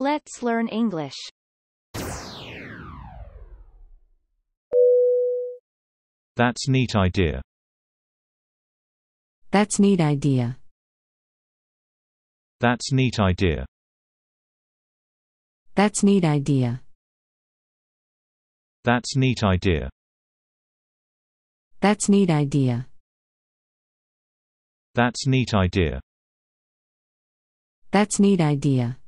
Let's learn English. That's neat idea. That's neat idea. That's neat idea. That's neat idea. That's neat idea. That's neat idea. That's neat idea. That's neat idea.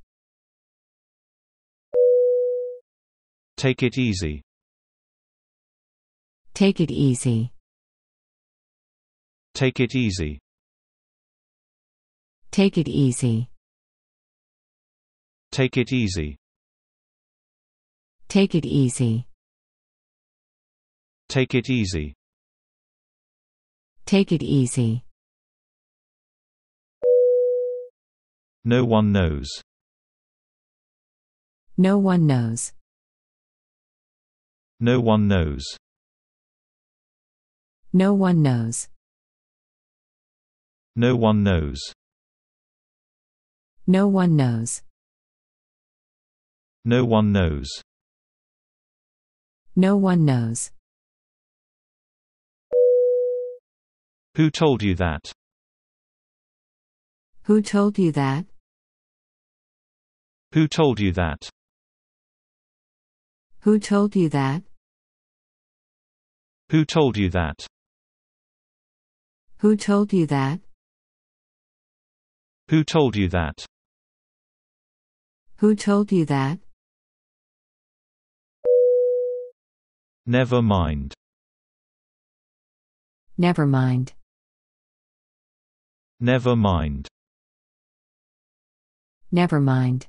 Take it easy. Take it easy. Take it easy. Take it easy. Take it easy. Take it easy. Take it easy. Take it easy. No one knows. No one knows. No one knows. No one knows. No one knows. No one knows. No one knows. No one knows. Who told you that? Who told you that? Who told you that? Who told you that? Who told you that? Who told you that? Who told you that? Who told you that? Never mind. Never mind. Never mind. Never mind.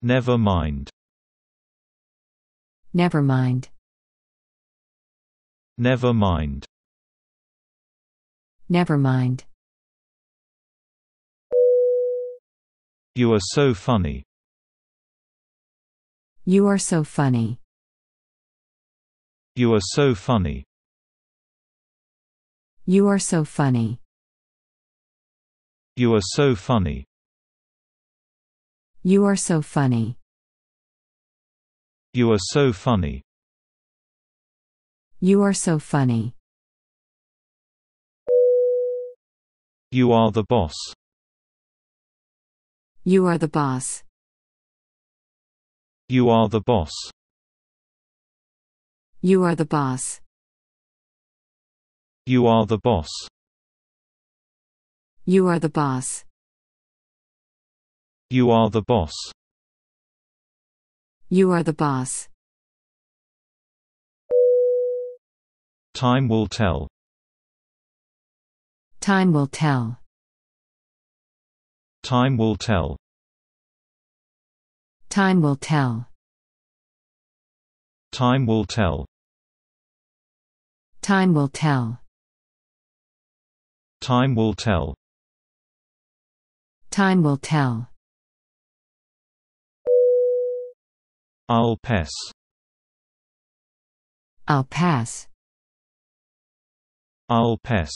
Never mind. Never mind. Never mind. Never mind. You are so funny. You are so funny. You are so funny. You are so funny. You are so funny. You are so funny. You are so funny. You are so funny. You are the boss. You are the boss. You are the boss. You are the boss. You are the boss. You are the boss. You are the boss. You are the boss. Time will tell. Time will tell. Time will tell. Time will tell. Time will tell. Time will tell. Time will tell. Time will tell. I'll pass. I'll pass. I'll pass.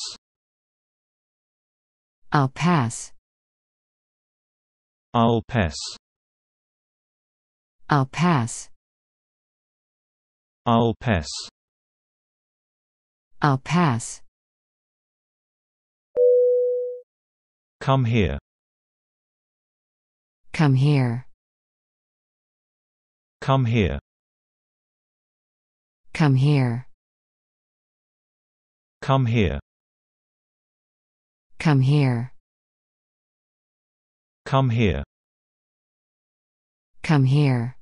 I'll pass. I'll pass. I'll pass. I'll pass. I'll pass. Come here. Come here. Come here. Come here. Come here. Come here. Come here. Come here.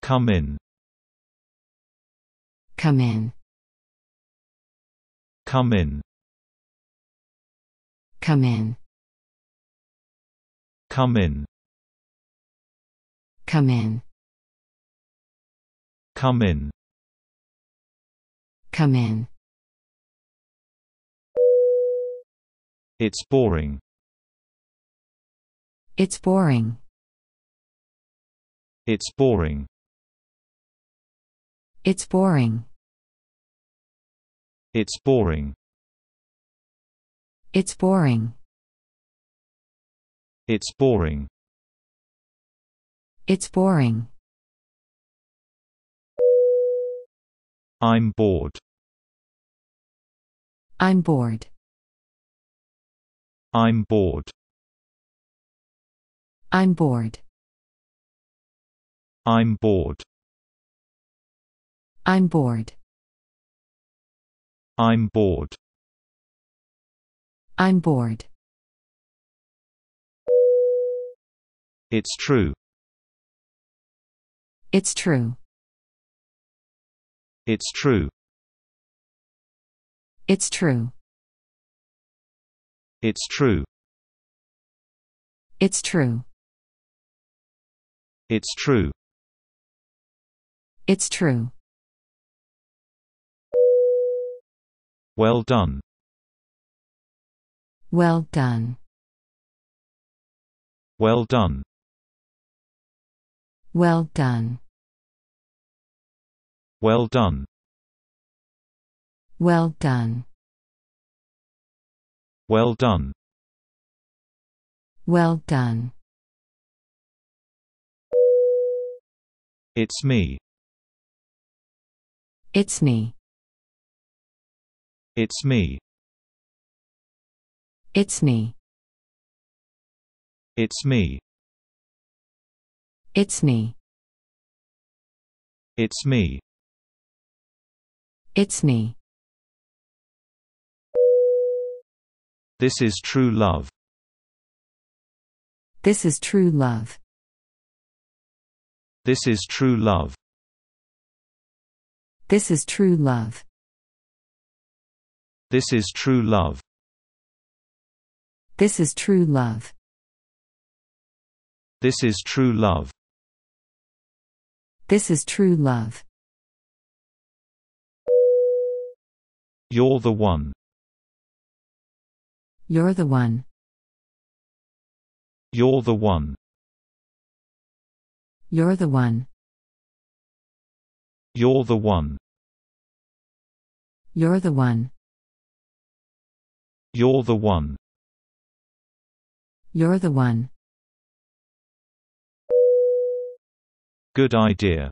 Come in. Come in. Come in. Come in. Come in. Come in. Come in. Come in. It's boring. It's boring. It's boring. It's boring. It's boring. It's boring. It's boring. It's boring. I'm bored. I'm bored. I'm bored. I'm bored. I'm bored. I'm bored. I'm bored. I'm bored. It's true. It's true. It's true. It's true. It's true. It's true. It's true. It's true. Well done. Well done. Well done. Well done. Well done. Well done. Well done. Well done. It's me. It's me. It's me. It's me. It's me. It's me. It's me. It's me. This is true love. This is true love. This is true love. This is true love. This is true love. This is true love. This is true love. This is true love. You're the one. You're the one. You're the one. You're the one. You're the one. You're the one. You're the one. You're the one. Good idea.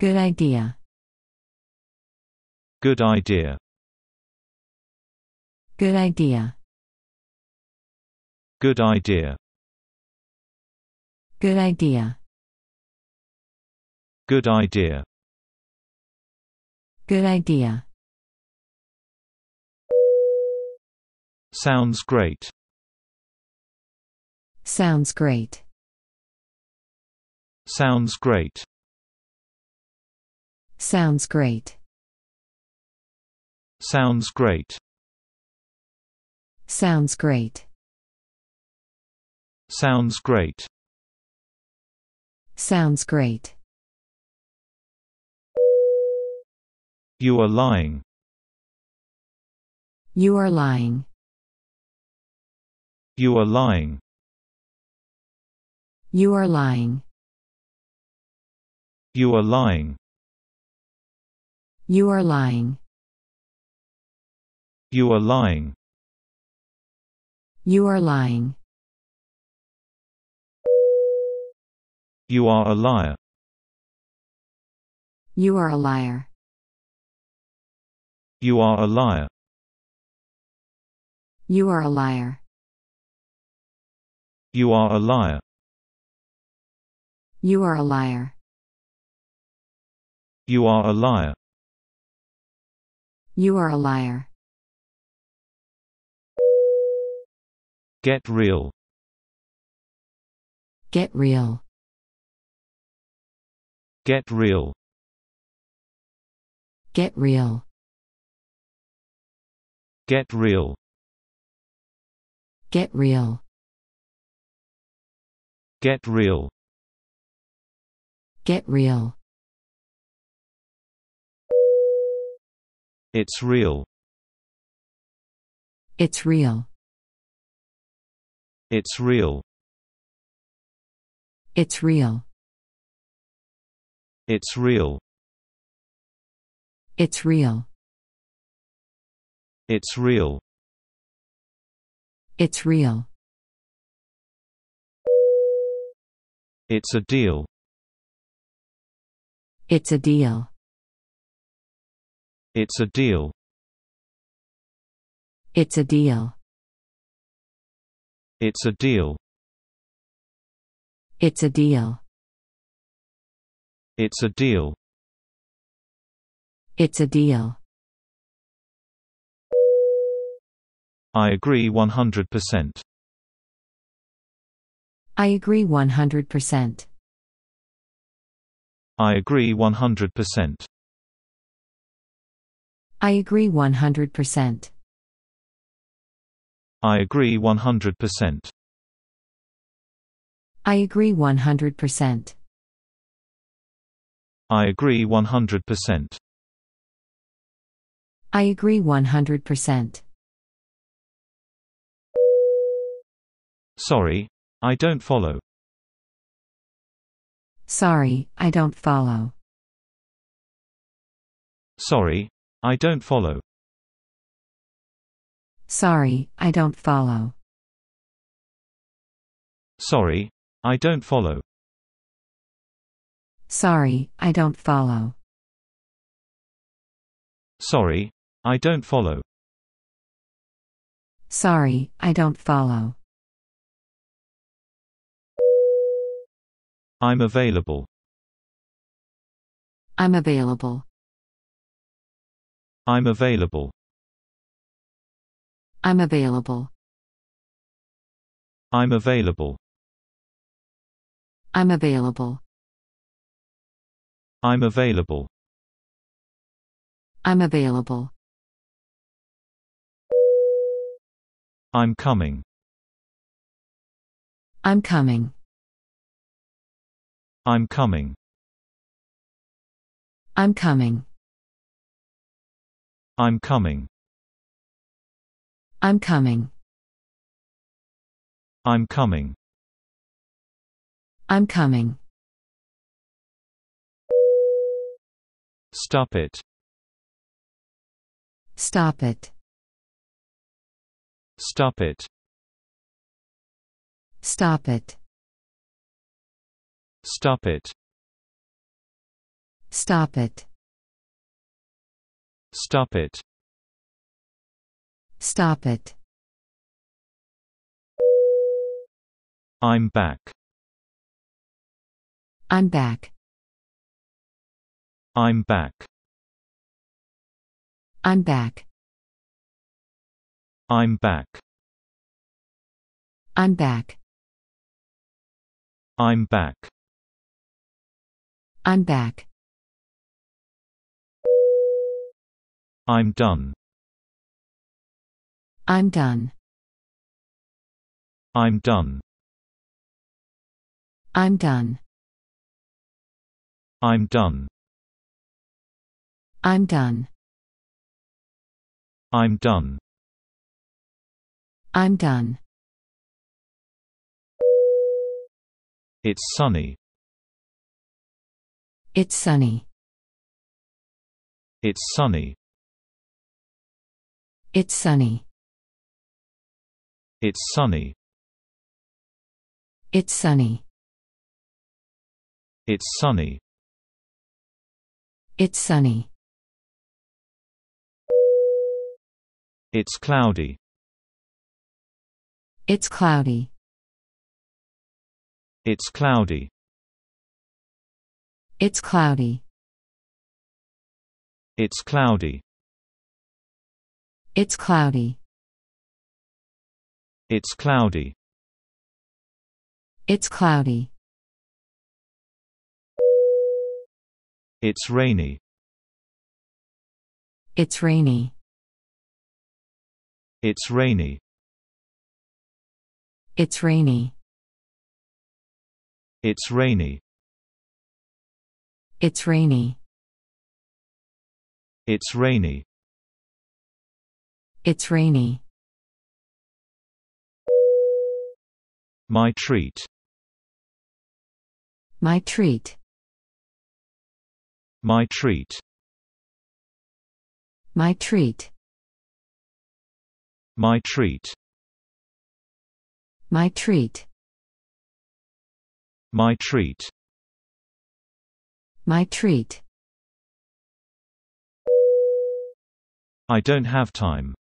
Good idea. Good idea. Good idea. Good idea. Good idea. Good idea. Good idea. Sounds great. Sounds great. Sounds great. Sounds great. Sounds great. Sounds great. Sounds great. Sounds great. You are lying. You are lying. You are lying. You are lying. You are lying. You are lying. You are lying. You are lying. You are a liar. You are a liar. You are a liar. You are a liar. You are a liar. You are a liar. You are a liar. You are a liar. Get real. Get real. Get real. Get real. Get real. Get real. Get real. Get real. It's real. It's real. It's real. It's real. It's real. It's real. It's real. It's real. It's a deal. It's a deal. It's a deal. It's a deal. It's a deal. It's a deal. It's a deal. It's a deal. I agree 100%. I agree 100%. I agree 100%. I agree 100%. I agree 100%. I agree 100%. I agree 100%. I agree 100%. Sorry, I don't follow. Sorry, I don't follow. Sorry, I don't follow. Sorry, I don't follow. Sorry, I don't follow. Sorry, I don't follow. Sorry, I don't follow. Sorry, I don't follow. I'm available. I'm available. I'm available. I'm available. I'm available. I'm available. I'm available. I'm available. I'm coming. I'm coming. I'm coming. I'm coming. I'm coming. I'm coming. I'm coming. I'm coming. Stop it. Stop it. Stop it. Stop it. Stop it. Stop it. Stop it. Stop it. I'm back. I'm back. I'm back. I'm back. I'm back. I'm back. I'm back. I'm back. I'm done. I'm done. I'm done. I'm done. I'm done. I'm done. I'm done. I'm done. It's sunny. It's sunny. It's sunny. It's sunny. It's sunny. It's sunny. It's sunny. It's sunny. It's cloudy. It's cloudy. It's cloudy. It's cloudy. It's cloudy. It's cloudy. It's cloudy. It's cloudy. It's rainy. It's rainy. It's rainy. It's rainy. It's rainy. It's rainy. It's rainy. It's rainy. My treat. My treat. My treat. My treat. My treat. My treat. My treat. My treat. I don't have time.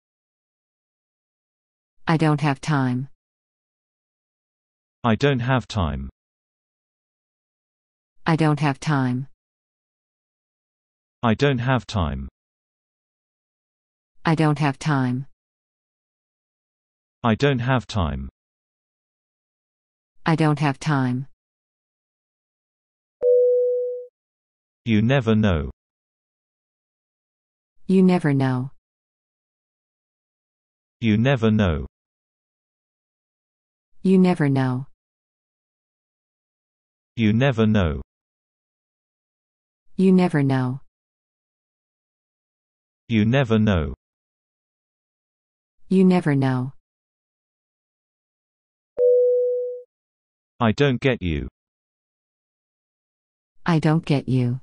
I don't have time. I don't have time. I don't have time. I don't have time. I don't have time. I don't have time. I don't have time. You never know. You never know. You never know. You never know. You never know. You never know. You never know. You never know. I don't get you. I don't get you.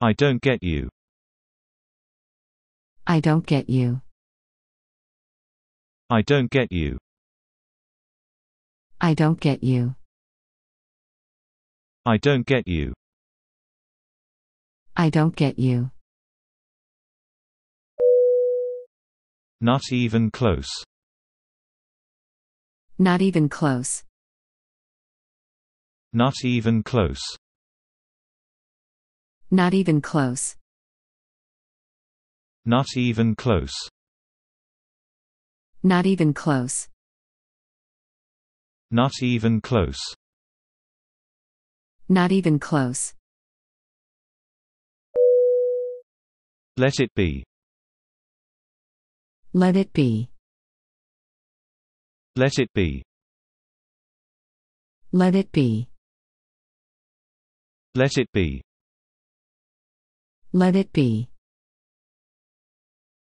I don't get you. I don't get you. I don't get you. I don't get you. I don't get you. I don't get you. Not even close. Not even close. Not even close. Not even close. Not even close. Not even close. Not even close. Not even close. Let it be. Let it be. Let it be. Let it be. Let it be. Let it be.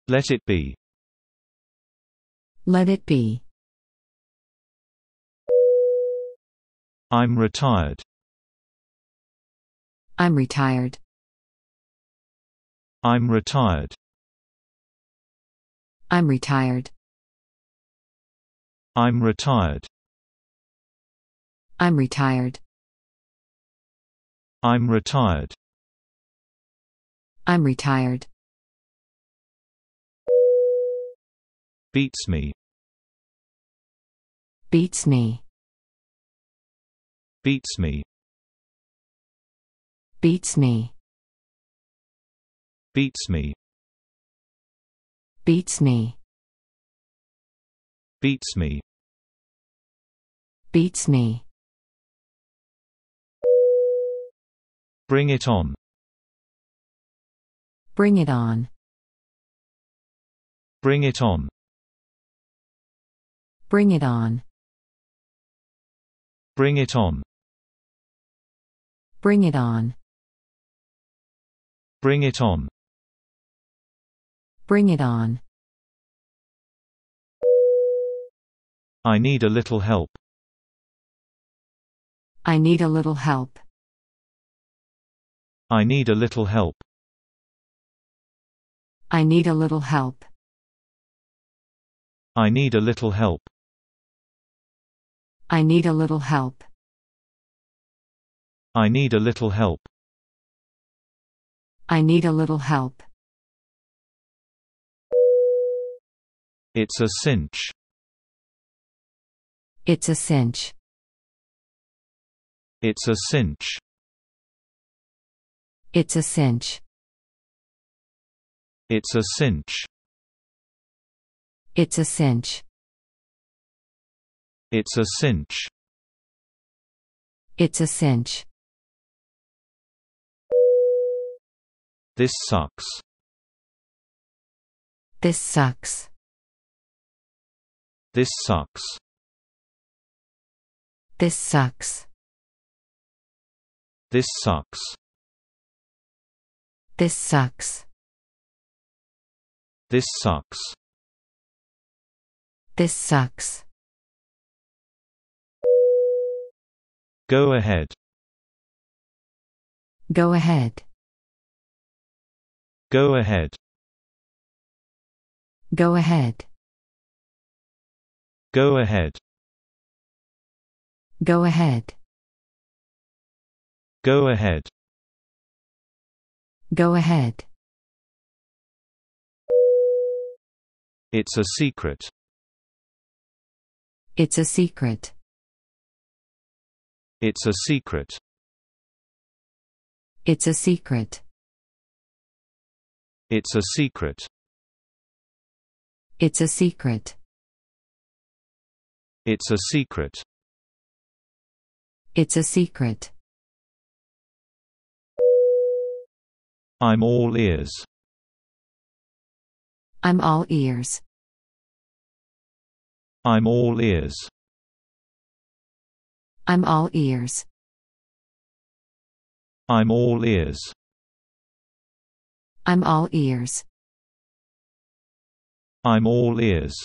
Let it be. Let it be. I'm retired. I'm retired. I'm retired. I'm retired. I'm retired. I'm retired. I'm retired. I'm retired. Beats me. Beats me. Beats me. Beats me. Beats me. Beats me. Beats me. Beats me. Bring it on. Bring it on. Bring it on. Bring it on. Bring it on. Bring it on. Bring it on. Bring it on. I need a little help. I need a little help. I need a little help. I need a little help. I need a little help. I need a little help. I need a little help. I need a little help. It's a cinch. It's a cinch. It's a cinch. It's a cinch. It's a cinch. It's a cinch. It's a cinch. It's a cinch. This sucks. This sucks. This sucks. This sucks. This sucks. This sucks. This sucks. This sucks. Go ahead. Go ahead. Go ahead. Go ahead. Go ahead. Go ahead. Go ahead. Go ahead. It's a secret. It's a secret. It's a secret. It's a secret. It's a secret. It's a secret. It's a secret. It's a secret. I'm all ears. I'm all ears. I'm all ears. I'm all ears. I'm all ears. I'm all ears. I'm all ears.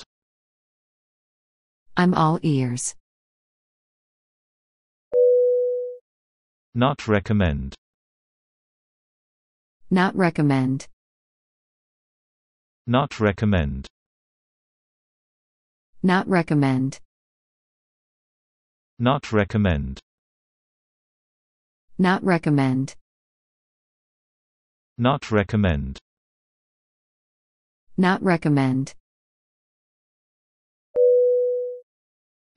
I'm all ears. Not recommend. Not recommend. Not recommend. Not recommend. Not recommend. Not recommend. Not recommend. Not recommend.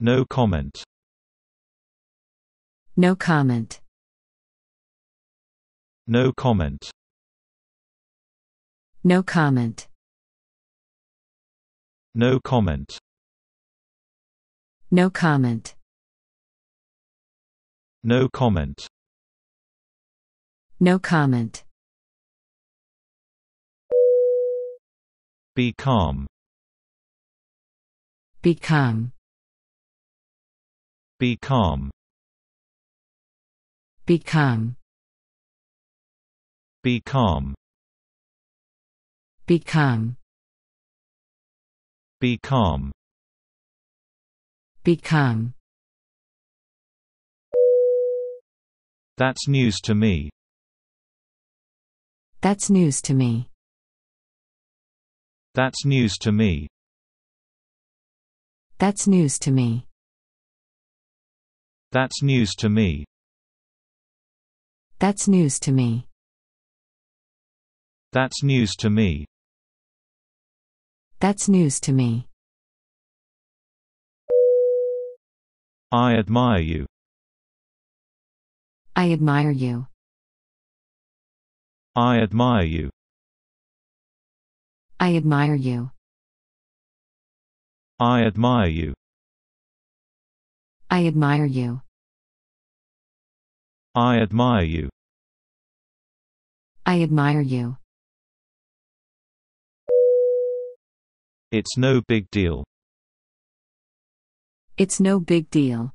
No comment. No comment. No comment. No comment. No comment. No comment. No comment. No comment. Be calm. Become. Be calm. Become. Be calm. Become. Be calm. Become. That's news to me. That's news to me. That's news to me. That's news to me. That's news to me. That's news to me. That's news to me. That's news to me. I admire you. I admire you. I admire you. I admire you. I admire you. I admire you. I admire you. I admire you. It's no big deal. It's no big deal.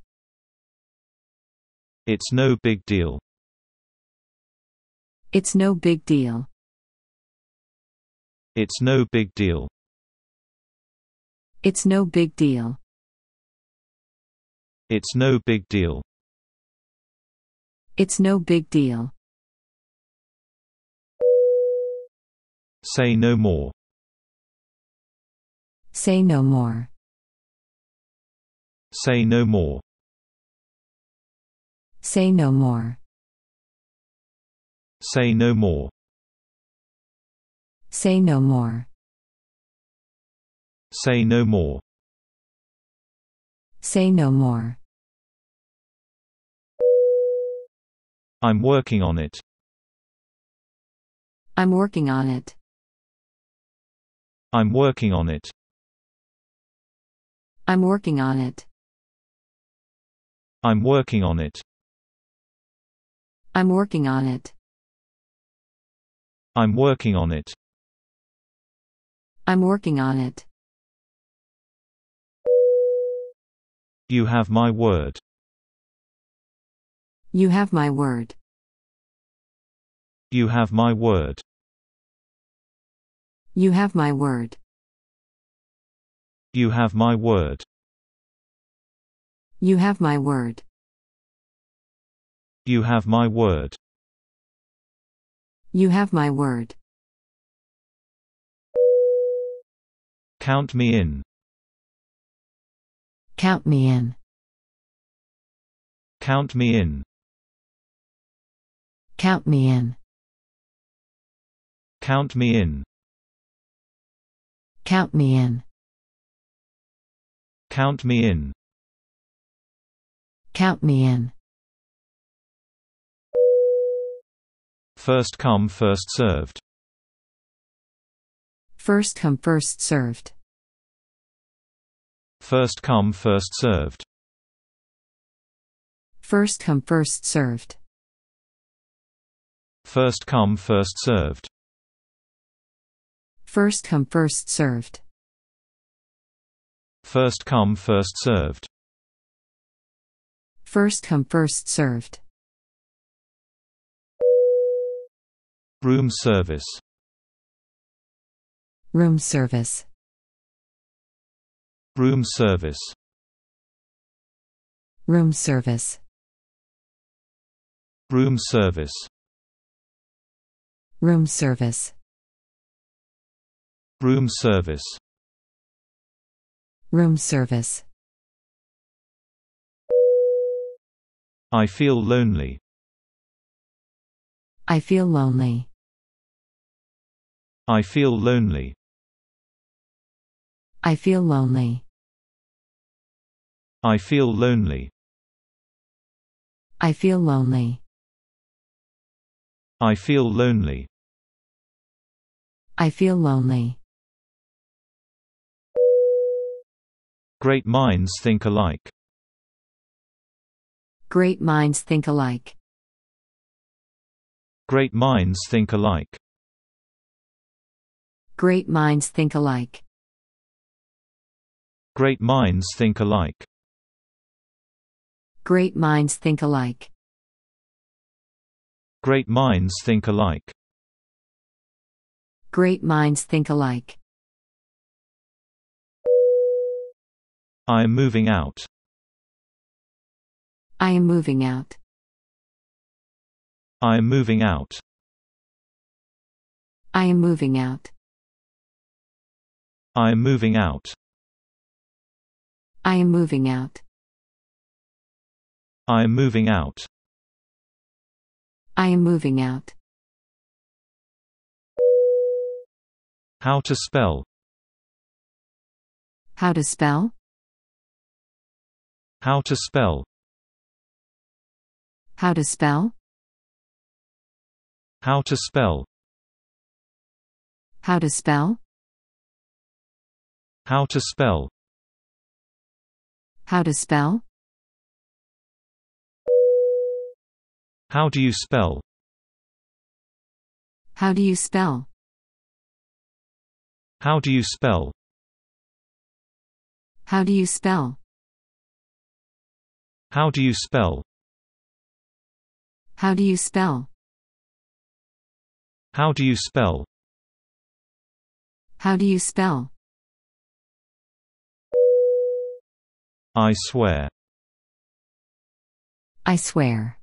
It's no big deal. It's no big deal. It's no big deal. It's no big deal. It's no big deal. It's no big deal. Say no more. Say no more. Say no more. Say no more. Say no more. Say no more. Say no more. Say no more. I'm working on it. I'm working on it. I'm working on it. I'm working on it. I'm working on it. I'm working on it. I'm working on it. I'm working on it. You have my word. You have my word. You have my word. You have my word. You have my word. You have my word. You have my word. You have my word. Count me in. Count me in. Count me in. Count me in. Count me in. Count me in. Count me in. Count me in. First come, first served. First come first served. First come first served. First come first served. First come first served. First come first served. First come first served. First come first served. Room service Room service Room service Room service Room service Room service Room service Room service I feel lonely. I feel lonely. I feel lonely. I feel lonely. I feel lonely. I feel lonely. I feel lonely. I feel lonely. Great minds think alike. Great minds think alike. Great minds think alike. Great minds think alike. Great minds think alike. Great minds think alike. Great minds think alike. Great minds think alike. I am moving out. I am moving out. I am moving out. I am moving out. I am moving out. I am moving out. I am moving out. I am moving out. How to spell. How to spell. How to spell. How to spell. How to spell. How to spell. How to spell. How to spell? How do you spell? How do you spell? How do you spell? How do you spell? How do you spell? How do you spell? How do you spell? How do you spell? I swear. I swear.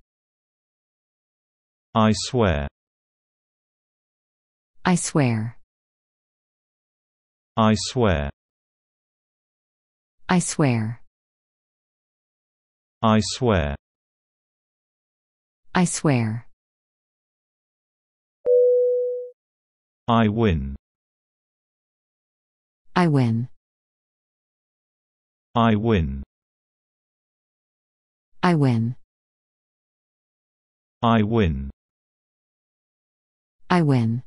I swear. I swear. I swear. I swear. I swear. I swear. I win. I win. I win. I win. I win. I win.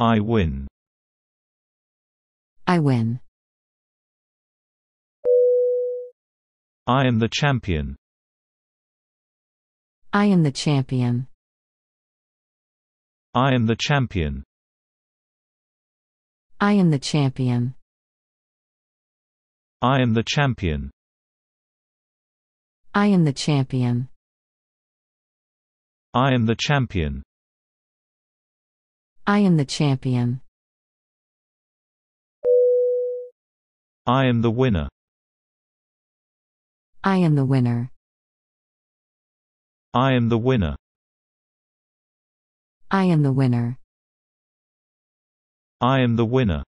I win. I win. I am the champion. I am the champion. I am the champion. I am the champion. I am the champion. I am the champion. I am the champion. I am the champion. I am the winner. I am the winner. I am the winner. I am the winner. I am the winner.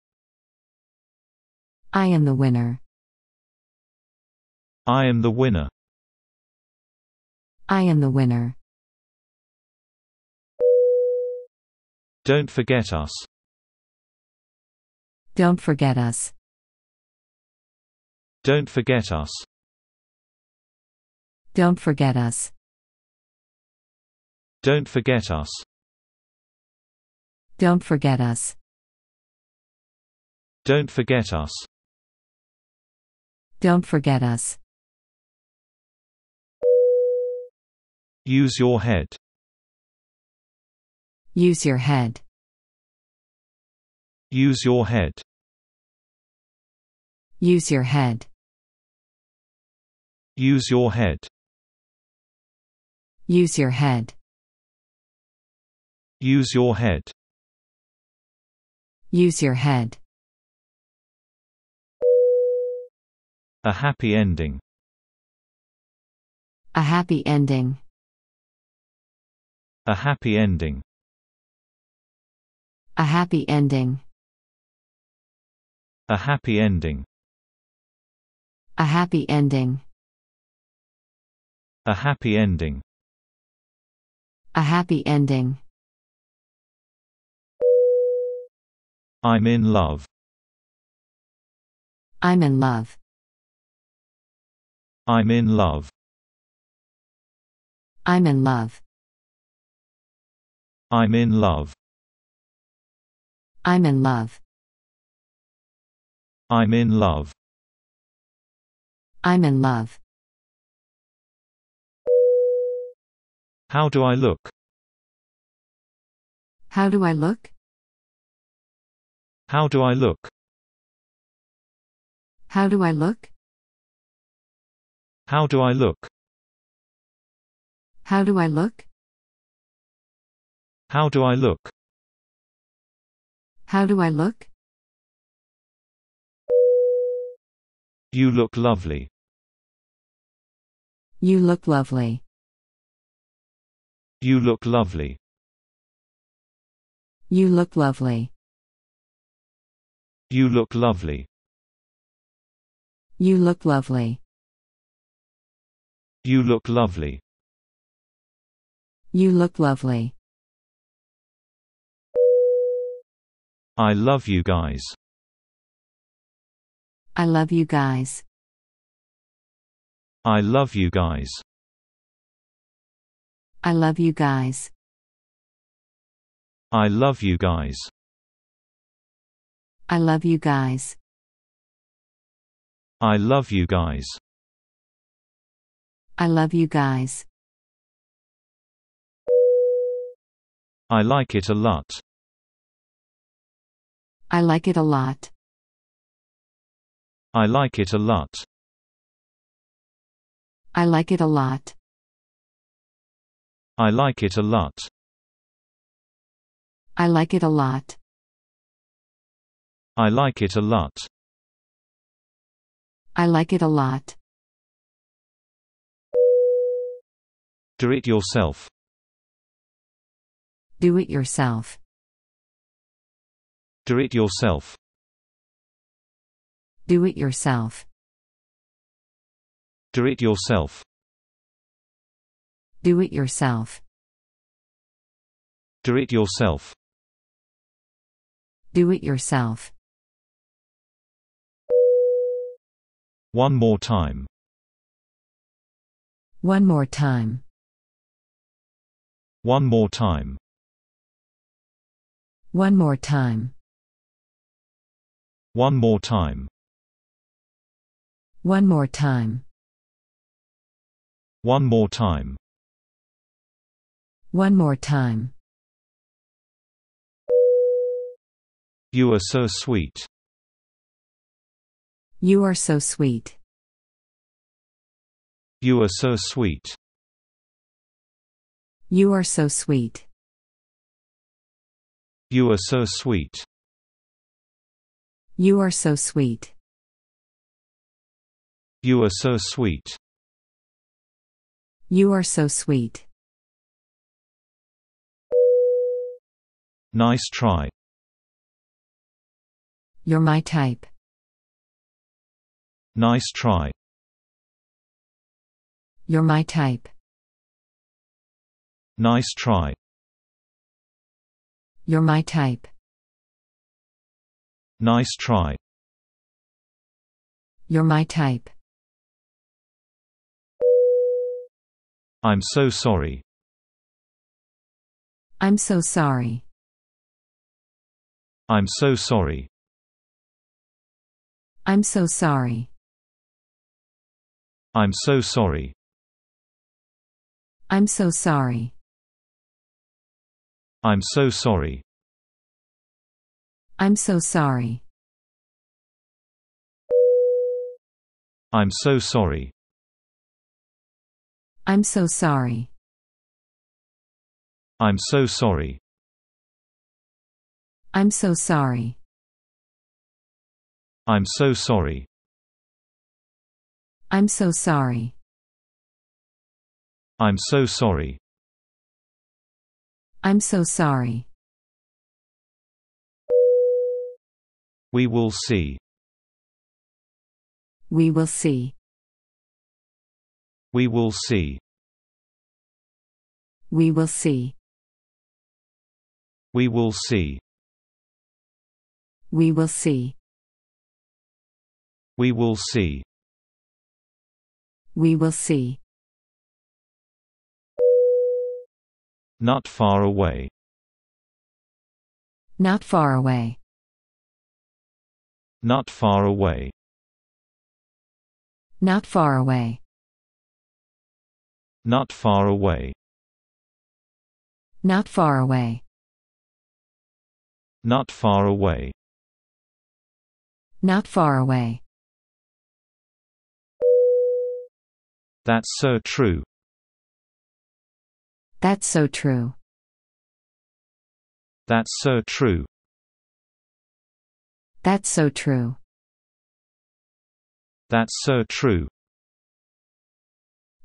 I am the winner. I am the winner. I am the winner. Don't forget us. Don't forget us. Don't forget us. Don't forget us. Don't forget us. Don't forget us. Don't forget us. Don't forget us. Use your head. Use your head. Use your head. Use your head. Use your head. Use your head. Use your head. Use your head. A happy ending. A happy ending. A happy ending. A happy ending. A happy ending. A happy ending. A happy ending. A happy ending. I'm in love. I'm in love. I'm in love. I'm in love. I'm in love. I'm in love. I'm in love. I'm in love. How do I look? How do I look? How do I look? How do I look? How do I look? How do I look? How do I look? How do I look? You look lovely. You look lovely. You look lovely. You look lovely. You look lovely. You look lovely. You look lovely. You look lovely. I love you guys. I love you guys. I love you guys. I love you guys. I love you guys. I love you guys. I love you guys. I love you guys. I like it a lot. I like it a lot. I like it a lot. I like it a lot. I like it a lot. I like it a lot. I like it a lot. I like it a lot. Do it yourself. Do it yourself. Do it yourself. Do it yourself. Do it yourself. Do it yourself. Do it yourself. Do it yourself. One more time. One more time. One more time. One more time. One more time. One more time. One more time. One more time. You are so sweet. You are so sweet. You are so sweet. You are so sweet. You are so sweet. You are so sweet. You are so sweet. You are so sweet. Nice try. You're my type. Nice try. You're my type. Nice try. You're my type. Nice try. You're my type. I'm so sorry. I'm so sorry. I'm so sorry. I'm so sorry. I'm so sorry. I'm so sorry. I'm so sorry. I'm so sorry. I'm so sorry. I'm so sorry. I'm so sorry. I'm so sorry. I'm so sorry. I'm so sorry. I'm so sorry. I'm so sorry. We will see. We will see. We will see. We will see. We will see. We will see. We will see. We will see. Not far away. Not far away. Not far away. Not far away. Not far away. Not far away. Not far away. Not far away. That's so true. That's so true. That's so true. That's so true. That's so true.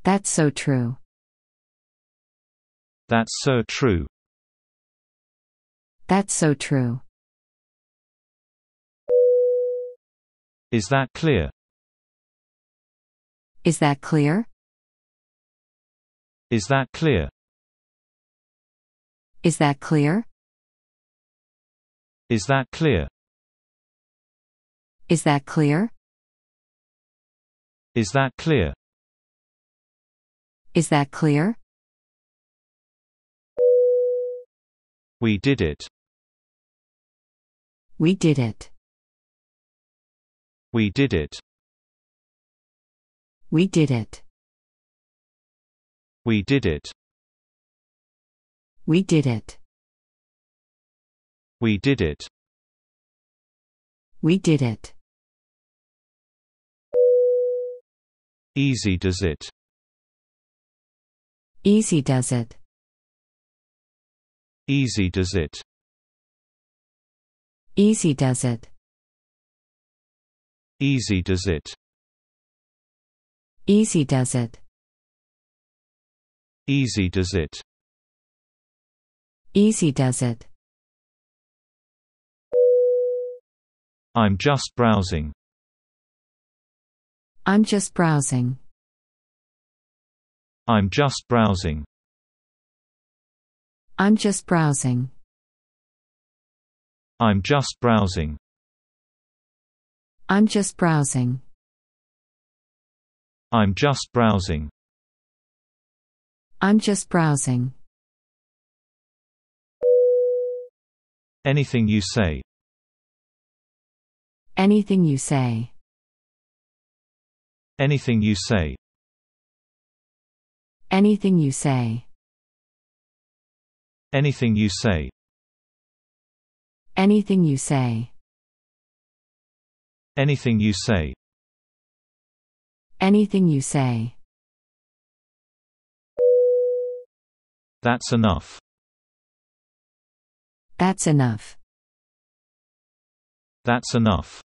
That's so true. That's so true. That's so true. Is that clear? Is that clear? Is that clear? Is that clear? Is that clear? Is that clear? Is that clear? Is that clear? We did it. We did it. We did it. We did it. We did it. We did it. We did it. We did it. Easy does it. Easy does it. Easy does it. Easy does it. Easy does it. Easy does it. Easy does it. Easy does it. I'm just browsing. I'm just browsing. I'm just browsing. I'm just browsing. I'm just browsing. I'm just browsing. I'm just browsing. I'm just browsing. Anything you say. Anything you say. Anything you say. Anything you say. Anything you say. Anything you say. Anything you say. Anything you say. That's enough. That's enough. That's enough.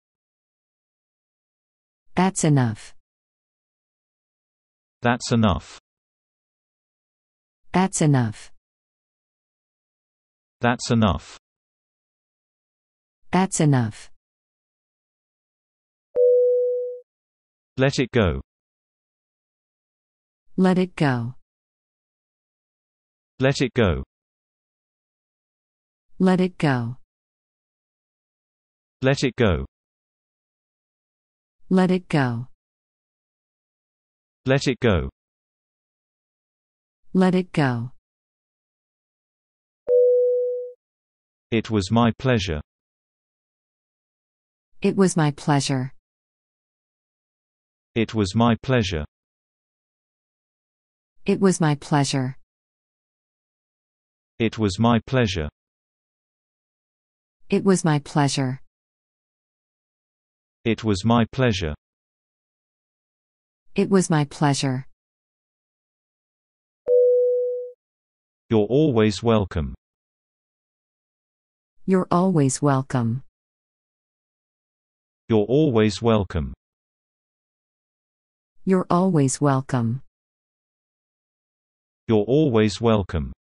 That's enough. That's enough. That's enough. That's enough. That's enough. Let it go. Let it go. Let it go. Let it go. Let it go. Let it go. Let it go. Let it go. It was my pleasure. It was my pleasure. It was my pleasure. It was my pleasure. It was my pleasure. It was my pleasure. It was my pleasure. It was my pleasure. You're always welcome. You're always welcome. You're always welcome. You're always welcome. You're always welcome.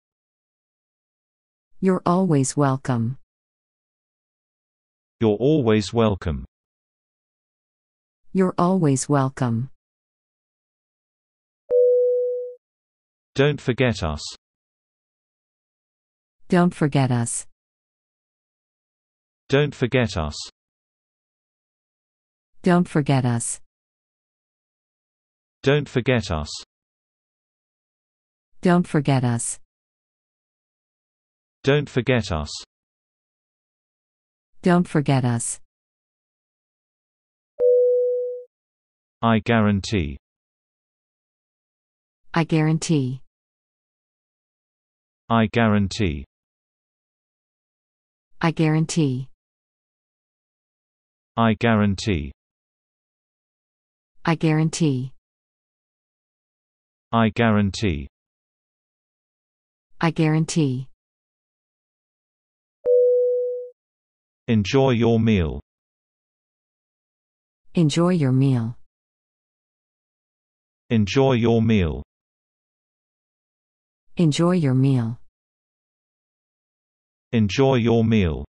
You're always welcome. You're always welcome. You're always welcome. Don't forget us. Don't forget us. Don't forget us. Don't forget us. Don't forget us. Don't forget us. Don't forget us. Don't forget us. I guarantee. I guarantee. I guarantee. I guarantee. I guarantee. I guarantee. I guarantee. I guarantee. Enjoy your meal. Enjoy your meal. Enjoy your meal. Enjoy your meal. Enjoy your meal.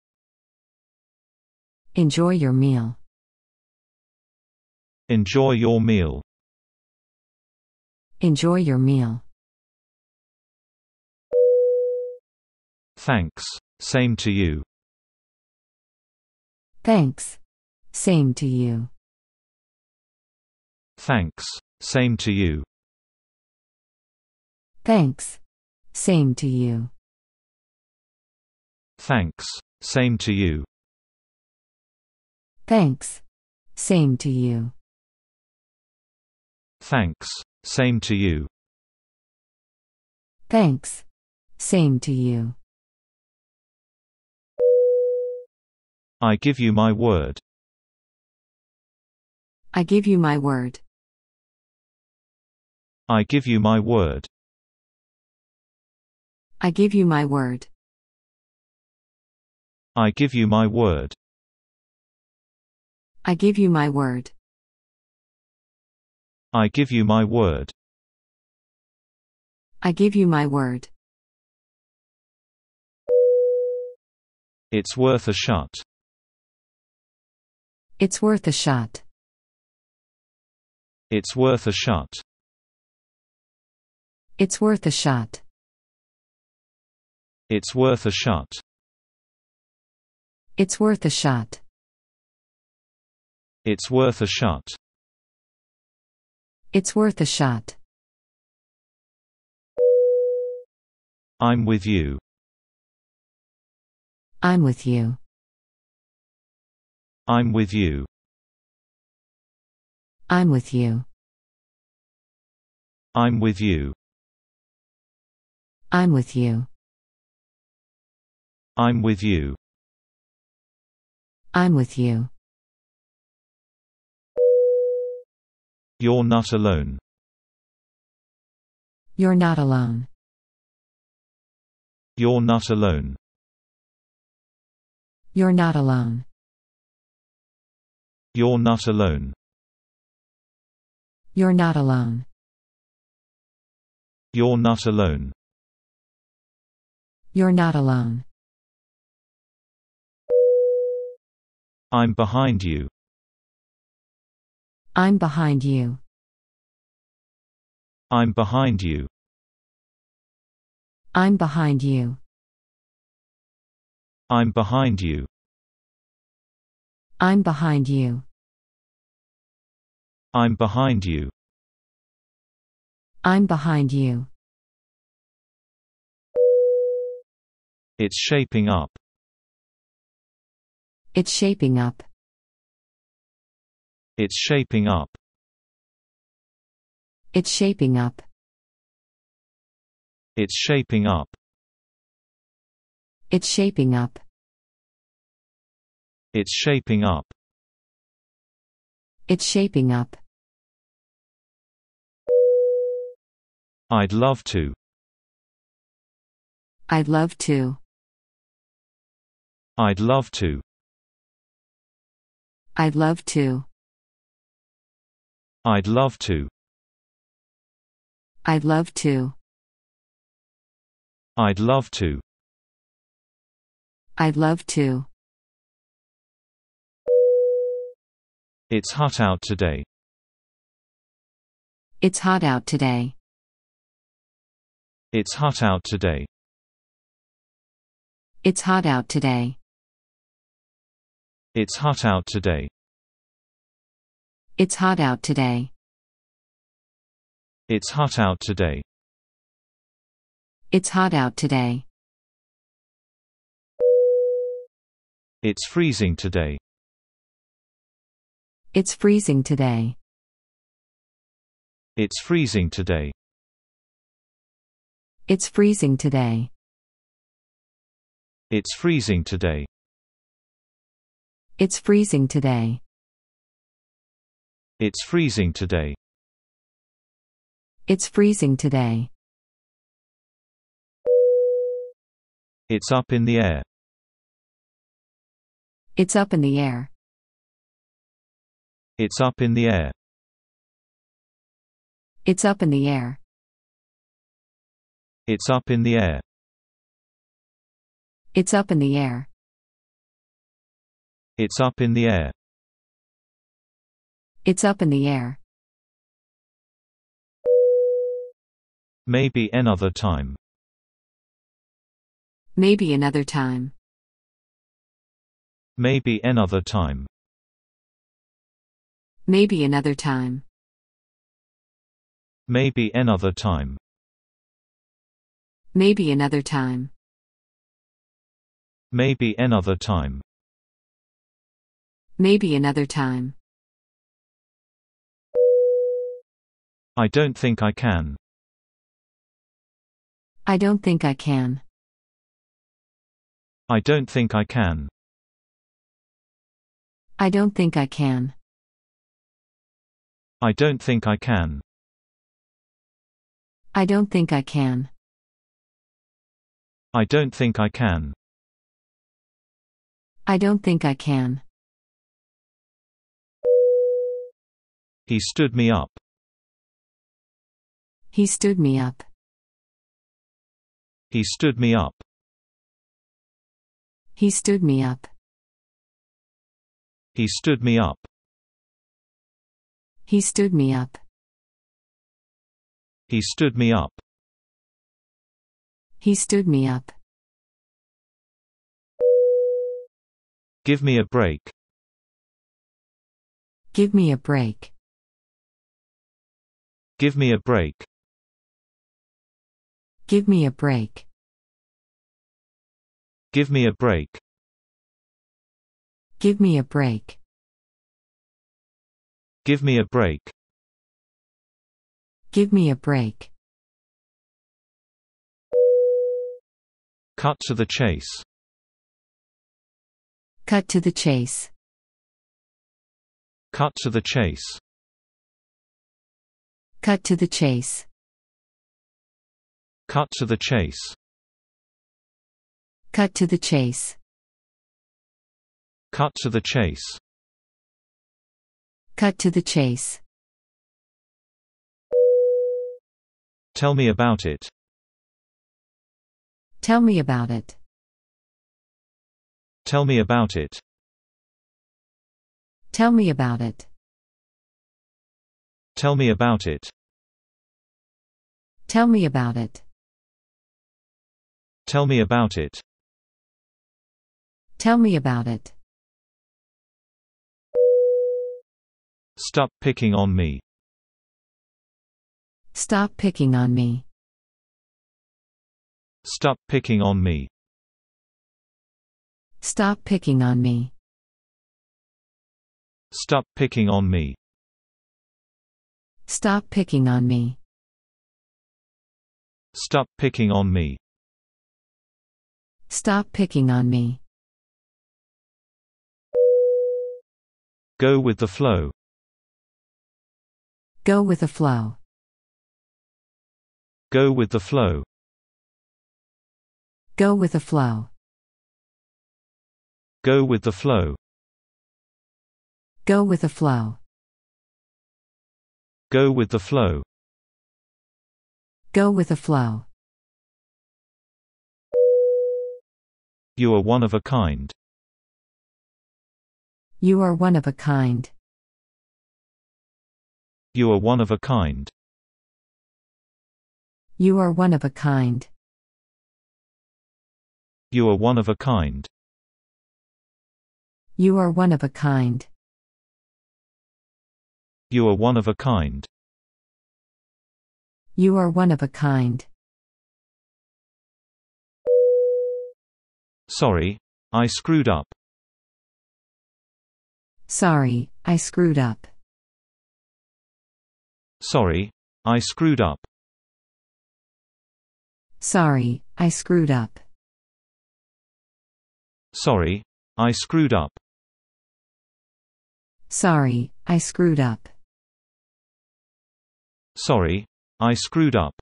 Enjoy your meal. Enjoy your meal. Enjoy your meal. Thanks. Same to you. Thanks. Same to you. Thanks. Same to you. Thanks. Same to you. Thanks. Same to you. Thanks. Same to you. Thanks. Same to you. Thanks. Same to you. I give you my word. I give you my word. I give you my word. I give you my word. I give you my word. I give you my word. I give you my word. I give you my word. It's worth a shot. It's worth a shot. It's worth a shot. It's worth a shot. It's worth a shot. It's worth a shot. It's worth a shot. It's worth a shot. I'm with you. I'm with you. I'm with you. I'm with you. I'm with you. I'm with you. I'm with you. I'm with you. You're not alone. You're not alone. You're not alone. You're not alone. You're not alone. You're not alone. You're not alone. You're not alone. I'm behind you. I'm behind you. I'm behind you. I'm behind you. I'm behind you. I'm behind you. I'm behind you. I'm behind you. It's shaping up. It's shaping up. It's shaping up. It's shaping up. It's shaping up. It's shaping up. It's shaping up. It's shaping up. I'd love to. I'd love to. I'd love to. I'd love to. I'd love to. I'd love to. I'd love to. I'd love to. It's hot out today. It's hot out today. It's hot out today. It's hot out today. It's hot out today. It's hot out today. It's hot out today. It's hot out today. It's freezing today. It's freezing today. It's freezing today. It's freezing today. It's freezing today. It's freezing today. It's freezing today. It's freezing today. It's up in the air. It's up in the air. It's up in the air. It's up in the air. It's up in the air. It's up in the air. It's up in the air. It's up in the air. Maybe another time. Maybe another time. Maybe another time. Maybe another time. Maybe another time. Maybe another time. Maybe another time. Maybe another time. I don't think I can. I don't think I can. I don't think I can. I don't think I can. I don't think I can. I don't think I can. I don't think I can. I don't think I can. He stood me up. He stood me up. He stood me up. He stood me up. He stood me up. He stood me up. He stood me up. He stood me up. Give me a break. Give me a break. Give me a break. Give me a break. Give me a break. Give me a break. Give me a break. Give me a break. Cut to the chase. Cut to the chase. Cut to the chase. Cut to the chase. Cut to the chase. Cut to the chase. Cut to the chase. Cut to the chase. Tell me about it. Tell me about it. Tell me about it. Tell me about it. Tell me about it. Tell me about it. Tell me about it. Tell me about it. Stop picking on me. Stop picking on me. Stop picking on me. Stop picking on me. Stop picking on me. Stop picking on me. Stop picking on me. Stop picking on me. Go with the flow. Go with the flow. Go with the flow. Go with the flow. Go with the flow. Go with the flow. Go with the flow. Go with the flow. You are one of a kind. You are one of a kind. You are one of a kind. You are one of a kind. You are one of a kind. You are one of a kind. You are one of a kind. You are one of a kind. Sorry, I screwed up. Sorry, I screwed up. Sorry, I screwed up. Sorry, I screwed up. Sorry, I screwed up. Sorry, I screwed up. Sorry. I screwed up.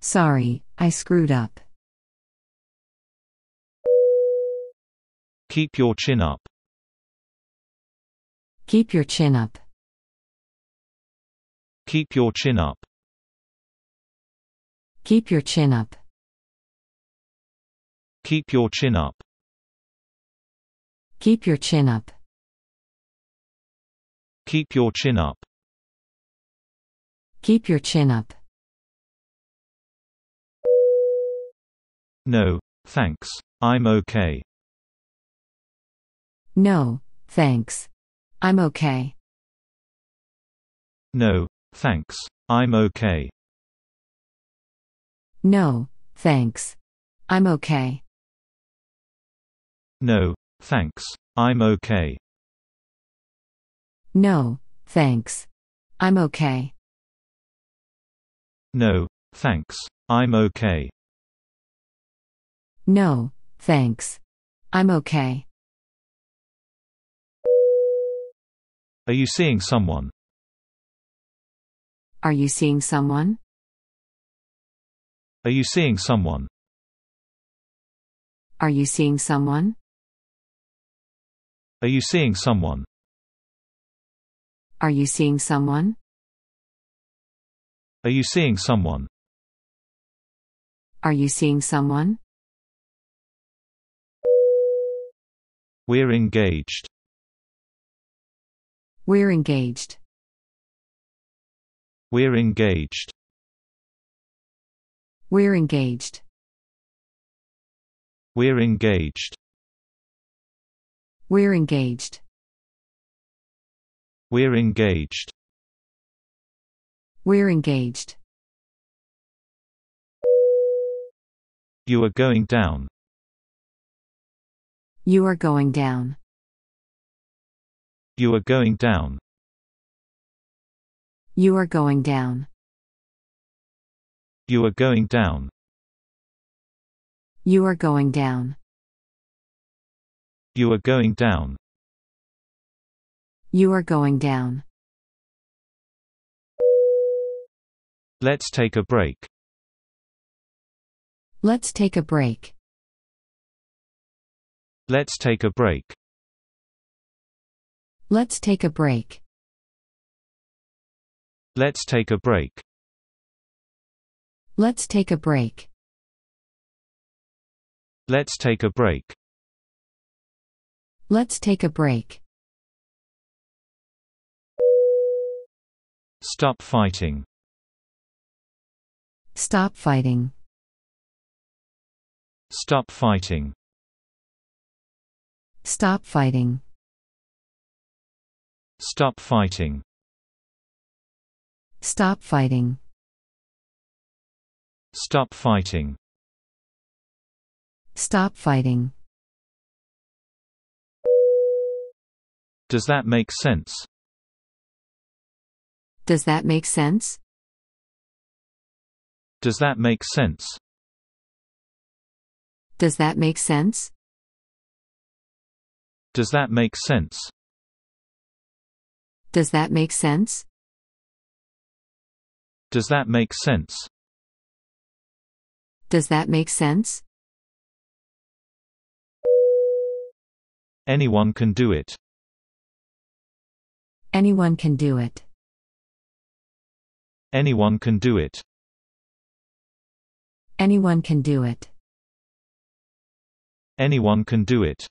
Sorry, I screwed up. Keep your chin up. Keep your chin up. Keep your chin up. Keep your chin up. Keep your chin up. Keep your chin up. Keep your chin up. Keep your chin up. No, thanks. I'm okay. No, thanks. I'm okay. No, thanks. I'm okay. No, thanks. I'm okay. No, thanks. I'm okay. No, thanks. I'm okay. No. Thanks. I'm okay. No, thanks. I'm okay. Are you seeing someone? Are you seeing someone? Are you seeing someone? Are you seeing someone? Are you seeing someone? Are you seeing someone? Are you seeing someone? Are you seeing someone? We're engaged. We're engaged. We're engaged. We're engaged. We're engaged. We're engaged. We're engaged. We're engaged. You are going down. You are going down. You are going down. You are going down. You are going down. You are going down. You are going down. You are going down. Let's take a break. Let's take a break. Let's take a break. Let's take a break. Let's take a break. Let's take a break. Let's take a break. Let's take a break. Stop fighting. Stop fighting. Stop fighting. Stop fighting. Stop fighting. Stop fighting. Stop fighting. Stop fighting. Does that make sense? Does that make sense? Does that make sense? Does that make sense? Does that make sense? Does that make sense? Does that make sense? Does that make sense? Anyone can do it. Anyone can do it. Anyone can do it. Anyone can do it. Anyone can do it.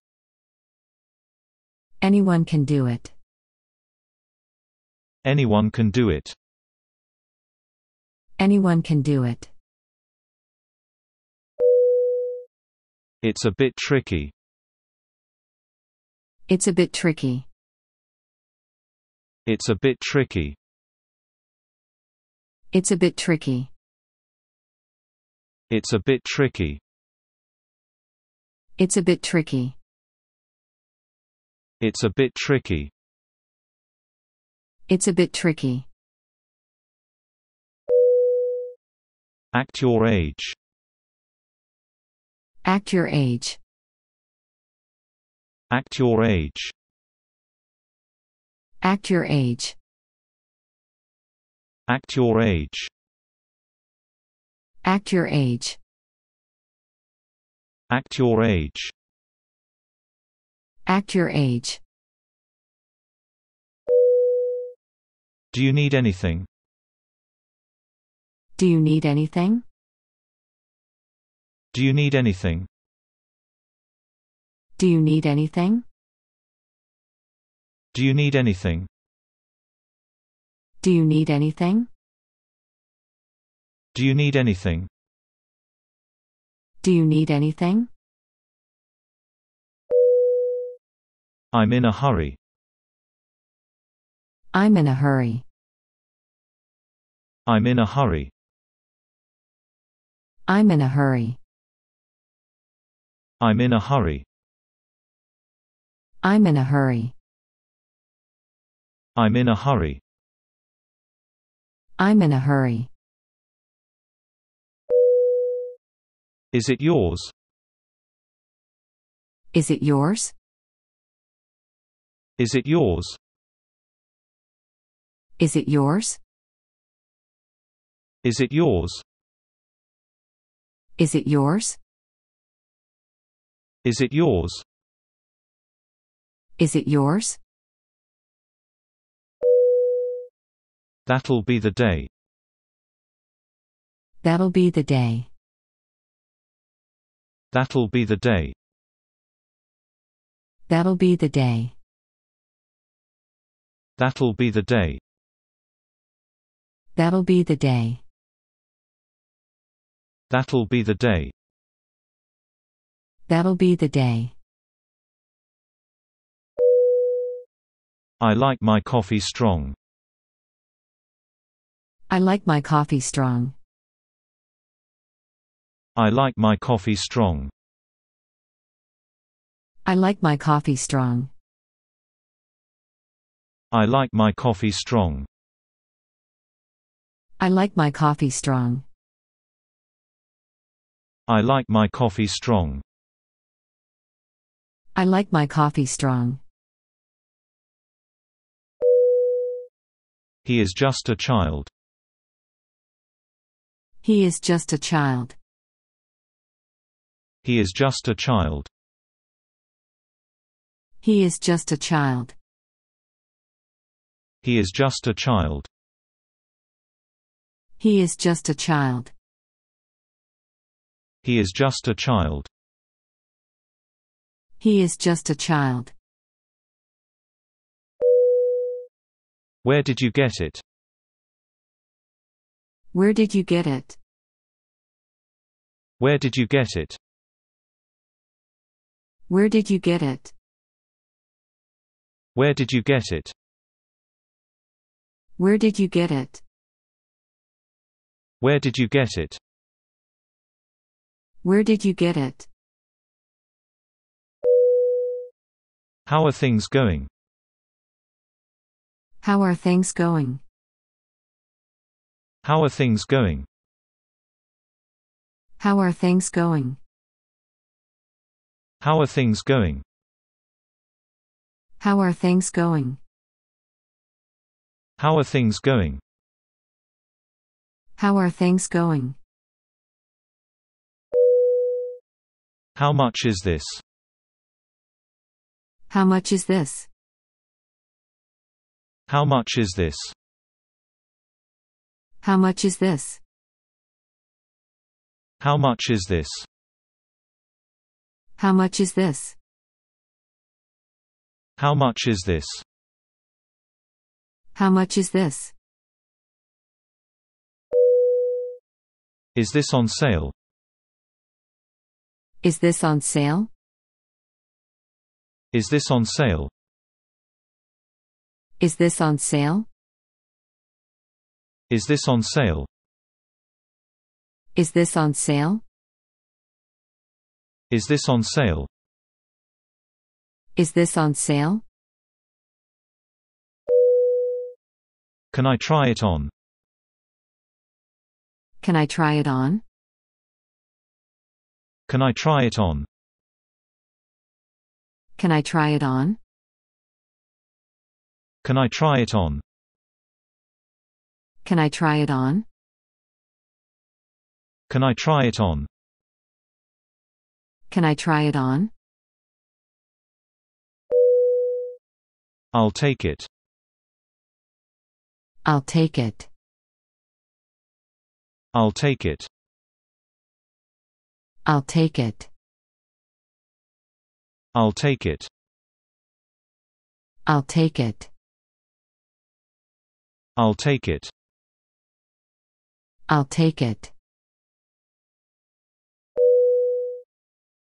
Anyone can do it. Anyone can do it. Anyone can do it. It's a bit tricky. It's a bit tricky. It's a bit tricky. It's a bit tricky. It's a bit tricky. It's a bit tricky. It's a bit tricky. It's a bit tricky. Act your age. Act your age. Act your age. Act your age. Act your age. Act your age. Act your age. Act your age. Do you need anything? Do you need anything? Do you need anything? Do you need anything? Do you need anything? Do you need anything? Do you need anything? Do you need anything? I'm in a hurry. I'm in a hurry. I'm in a hurry. I'm in a hurry. I'm in a hurry. I'm in a hurry. I'm in a hurry. I'm in a hurry. Is it yours? Is it yours? Is it yours? Is it yours? Is it yours? Is it yours? Is it yours? Is it yours? That'll be the day. That'll be the day. That'll be the day. That'll be the day. That'll be the day. That'll be the day. That'll be the day. That'll be the day. I like my coffee strong. I like my coffee strong. I like my coffee strong. I like my coffee strong. I like my coffee strong. I like my coffee strong. I like my coffee strong. I like my coffee strong. He is just a child. He is just a child. He is just a child. He is just a child. He is just a child. He is just a child. He is just a child. He is just a child. Where did you get it? Where did you get it? Where did you get it? Where did you get it? Where did you get it? Where did you get it? Where did you get it? Where did you get it? How are things going? How are things going? How are things going? How are things going? How are things going? How are things going? How are things going? How are things going? How much is this? How much is this? How much is this? How much is this? How much is this? How much is this? How much is this? How much is this? Is this on sale? Is this on sale? Is this on sale? Is this on sale? Is this on sale? Is this on sale? Is this on sale? Is this on sale? Can I try it on? Can I try it on? Can I try it on? Can I try it on? Can I try it on? Can I try it on? Can I try it on? Can I try it on? I'll take it. I'll take it. I'll take it. I'll take it. I'll take it. I'll take it. I'll take it. I'll take it.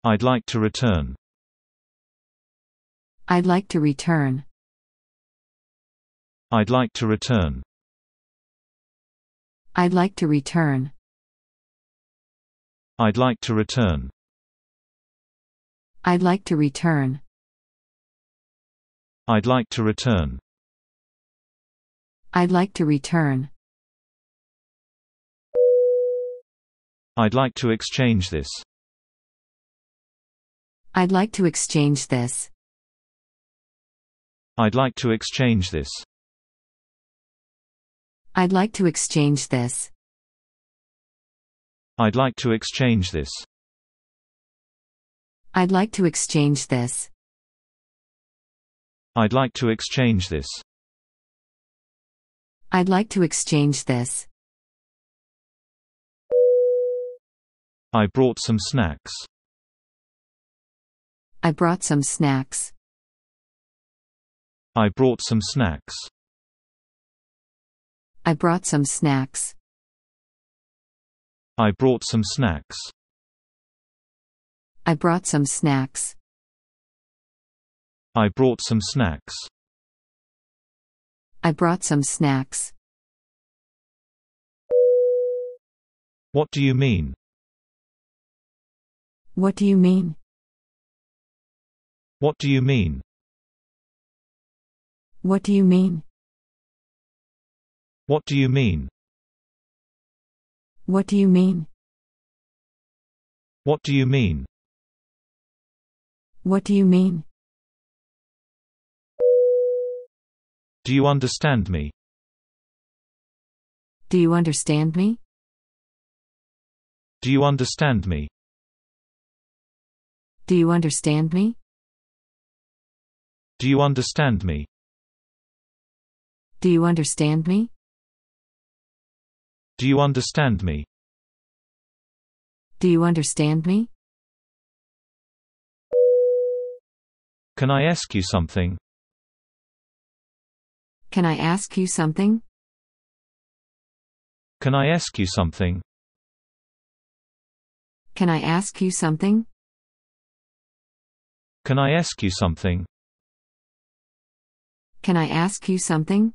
I'd like to return. I'd like to return. I'd like to return. I'd like to return. I'd like to return. I'd like to return. I'd like to return. I'd like to return. I'd like to exchange this. I'd like to exchange this. I'd like to exchange this. I'd like to exchange this. I'd like to exchange this. I'd like to exchange this. I'd like to exchange this. I'd like to exchange this. I brought some snacks. I brought some snacks. I brought some snacks. I brought some snacks. I brought some snacks. I brought some snacks. I brought some snacks. I brought some snacks. What do you mean? What do you mean? What do you mean? What do you mean? What do you mean? What do you mean? What do you mean? What do you mean? Do you understand me? Do you understand me? Do you understand me? Do you understand me? Do you understand me? Do you understand me? Do you understand me? Do you understand me? Can I ask you something? Can I ask you something? Can I ask you something? Can I ask you something? Can I ask you something? Can I ask you something?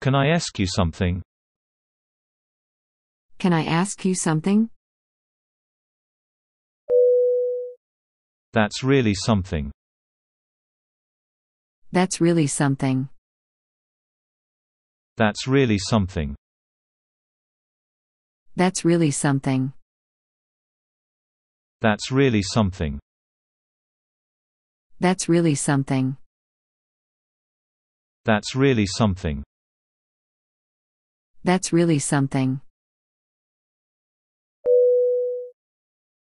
Can I ask you something? Can I ask you something? That's really something. That's really something. That's really something. That's really something. That's really something. That's really something. That's really something. That's really something.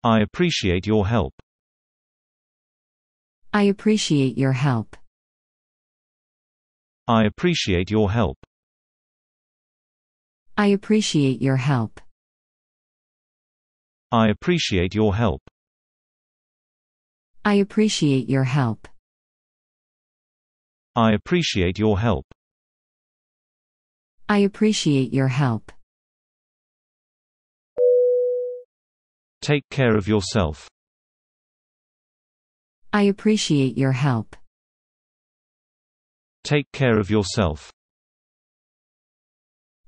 I appreciate your help. I appreciate your help. I appreciate your help. I appreciate your help. I appreciate your help. I appreciate your help. I appreciate your help. I appreciate your help. Take care of yourself. I appreciate your help. Take care of yourself.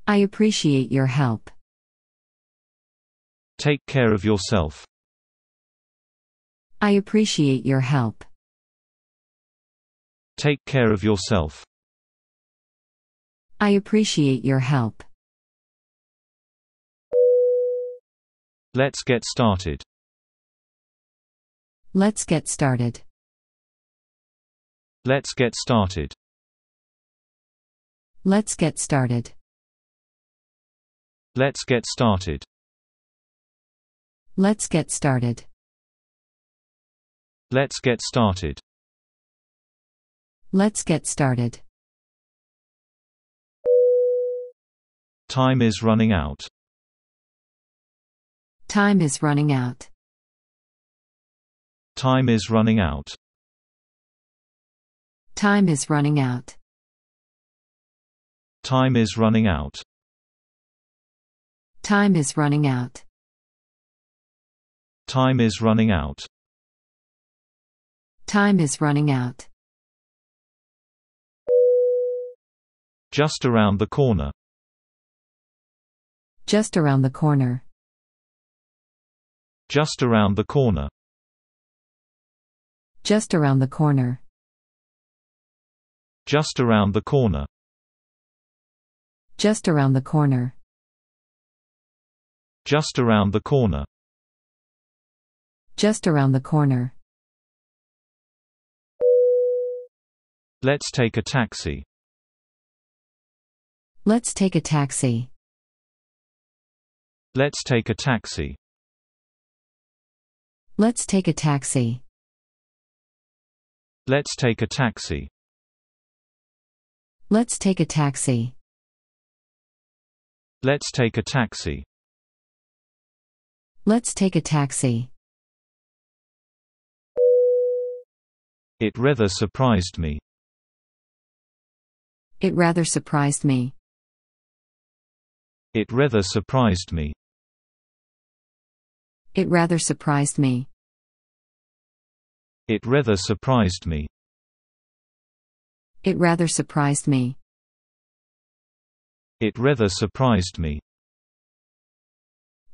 I appreciate your help. Take care of yourself. I appreciate your help. Take care of yourself. I appreciate your help. Let's get started. Let's get started. Let's get started. Let's get started. Let's get started. Let's get started. Let's get started. Let's get started. Time is running out. Time is running out. Time is running out. Time is running out. Time is running out. Time is running out. Time is running out. Time is running out. Just around the corner. Just around the corner. Just around the corner. Just around the corner. Just around the corner. Just around the corner. Just around the corner. Just around the corner. Let's take a taxi. Let's take a taxi. Let's take a taxi. Let's take a taxi. Let's take a taxi. Let's take a taxi. Let's take a taxi. Let's take a taxi. It rather surprised me. It rather surprised me. It rather surprised me. It rather surprised me. It rather surprised me. It rather surprised me. It rather surprised me.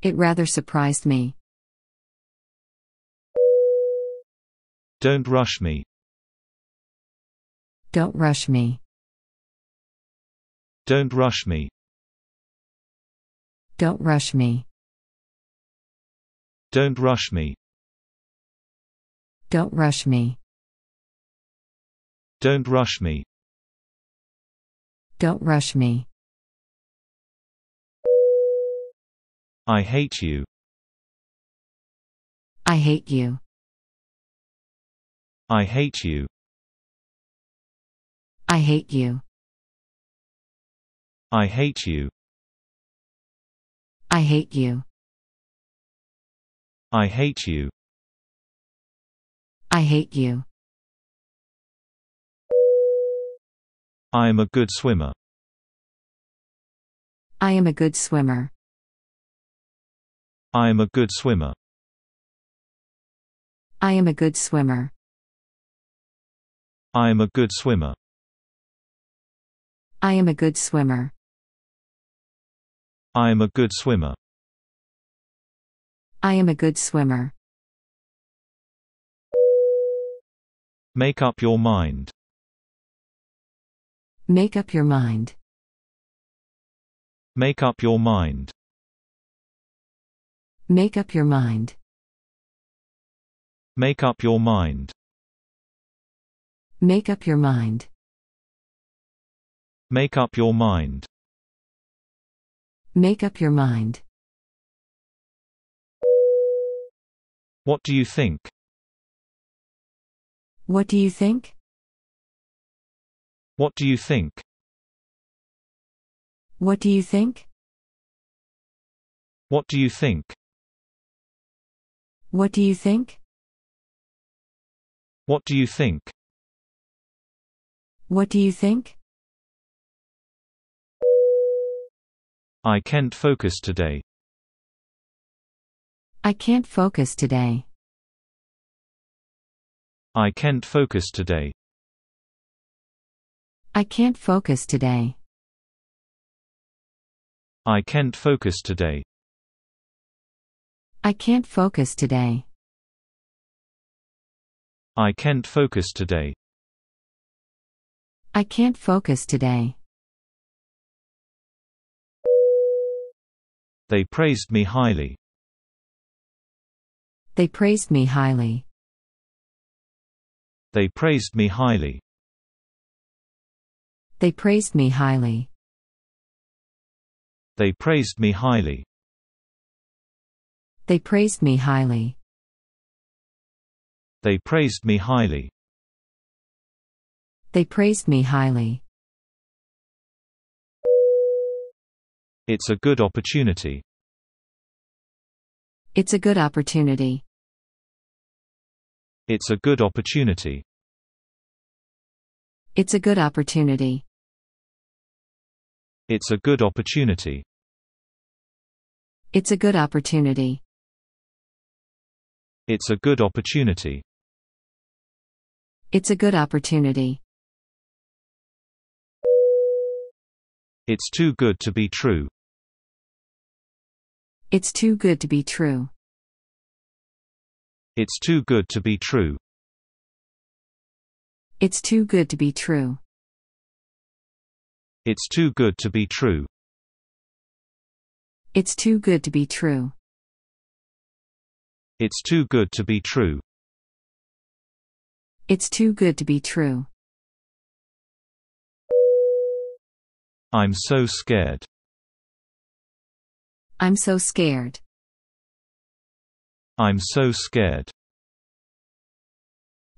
It rather surprised me. Don't rush me. Don't rush me. Don't rush me. Don't rush me. Don't rush me. Don't rush me. Don't rush me. Don't rush me. I hate you. I hate you. I hate you. I hate you. I hate you. I hate you. I hate you. I hate you. I am a good swimmer. I am a good swimmer. I am a good swimmer. I am a good swimmer. I am a good swimmer. I am a good swimmer. I am a good swimmer. I am a good swimmer. Make up your mind. Make up your mind. Make up your mind. Make up your mind. Make up your mind. Make up your mind. Make up your mind. Make up your mind. What do you think? What do you think? What do you think? What do you think? What do you think? What do you think? What do you think? What do you think? I can't focus today. I can't focus today. I can't focus today. I can't focus today. I can't focus today. I can't focus today. I can't focus today. I can't focus today. They praised me highly. They praised me highly. They praised me highly. They praised me highly. They praised me highly. They praised me highly. They praised me highly. They praised me highly. It's a good opportunity. It's a good opportunity. It's a good opportunity. It's a good opportunity. It's a good opportunity. It's a good opportunity. It's a good opportunity. It's a good opportunity. It's too good to be true. It's too good to be true. It's too good to be true. It's too good to be true. It's too good to be true. It's too good to be true. It's too good to be true. It's too good to be true. I'm so scared. I'm so scared. I'm so scared.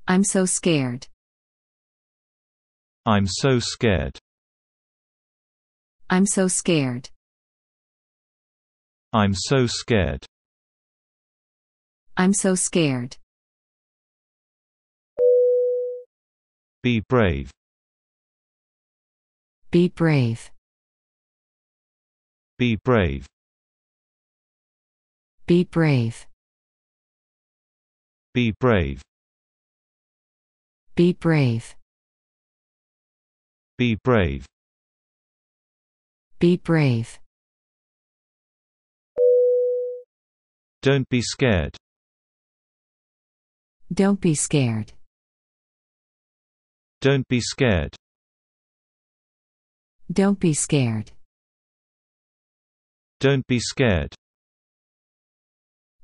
I'm so scared. I'm so scared. I'm so scared. I'm so scared. I'm so scared. Be brave. Be brave. Be brave. Be brave. Be brave. Be brave. Be brave. Be brave. Don't be scared. Don't be scared. Don't be scared. Don't be scared. Don't be scared.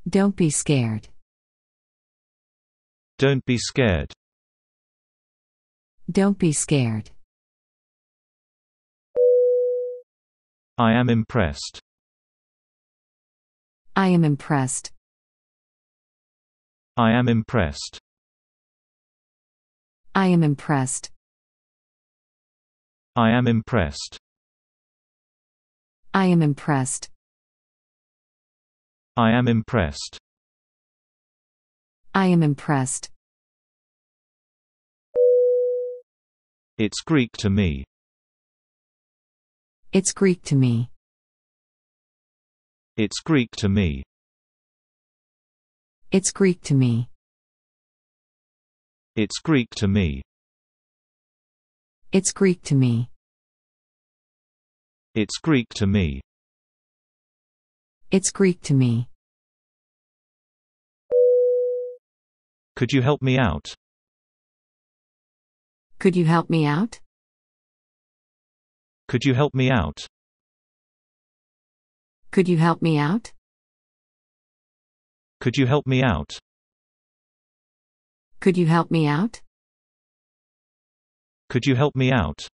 Don't be scared. Don't be scared. Don't be scared. I am impressed. I am impressed. I am impressed. I am impressed. I am impressed. I am impressed. I am impressed. I am impressed. It's Greek to me. It's Greek to me. It's Greek to me. It's Greek to me. It's Greek to me. It's Greek to me. It's Greek to me. It's Greek to me. Could you help me out? Could you help me out? Could you help me out? Could you help me out? Could you help me out? Could you help me out? Could you help me out?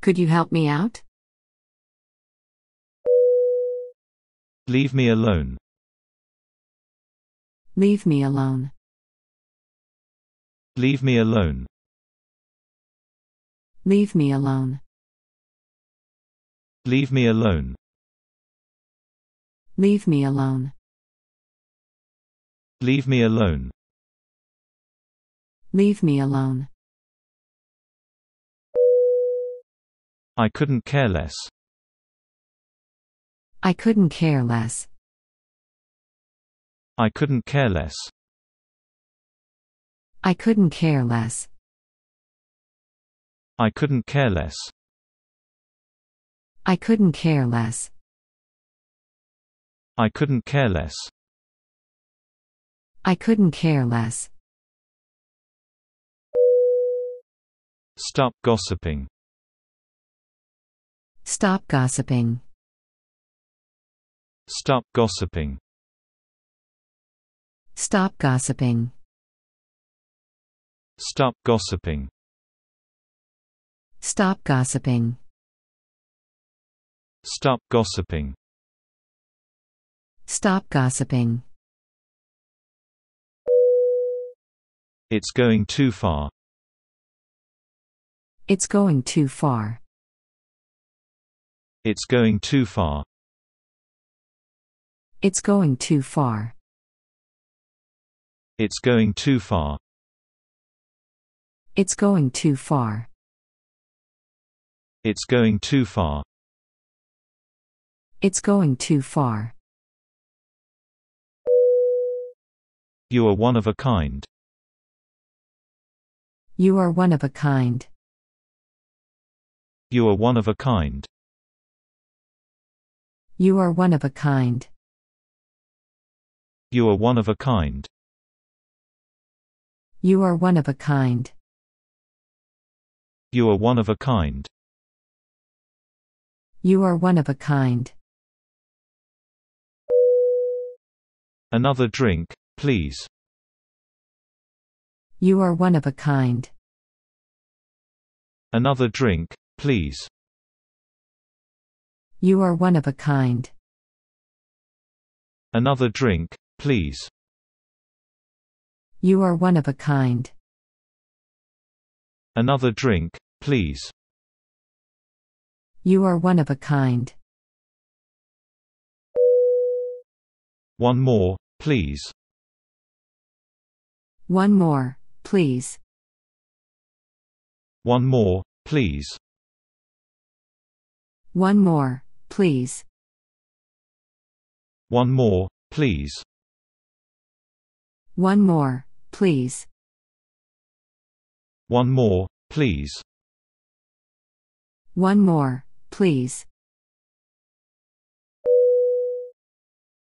Could you help me out? Leave me alone. Leave me alone. Leave me alone. Leave me alone. Leave me alone. Leave me alone. Leave me alone. Leave me alone. I couldn't care less. I couldn't care less. I couldn't care less. I couldn't care less. I couldn't care less. I couldn't care less. I couldn't care less. I couldn't care less. Stop gossiping. Stop gossiping. Stop gossiping. Stop gossiping. Stop gossiping. Stop gossiping. Stop gossiping. Stop gossiping. It's going too far. It's going too far. It's going too far. It's going too far. It's going too far. It's going too far. It's going too far. It's going too far. You are one of a kind. You are one of a kind. You are one of a kind. You are one of a kind. You are one of a kind. You are one of a kind. You are one of a kind. You are one of a kind. Another drink, please. You are one of a kind. Another drink, please. You are one of a kind. Another drink, Please. You are one of a kind. Another drink, please. You are one of a kind. One more, please. One more, please. One more, please. One more, please. One more, please. One more, please. One more, please. One more, please.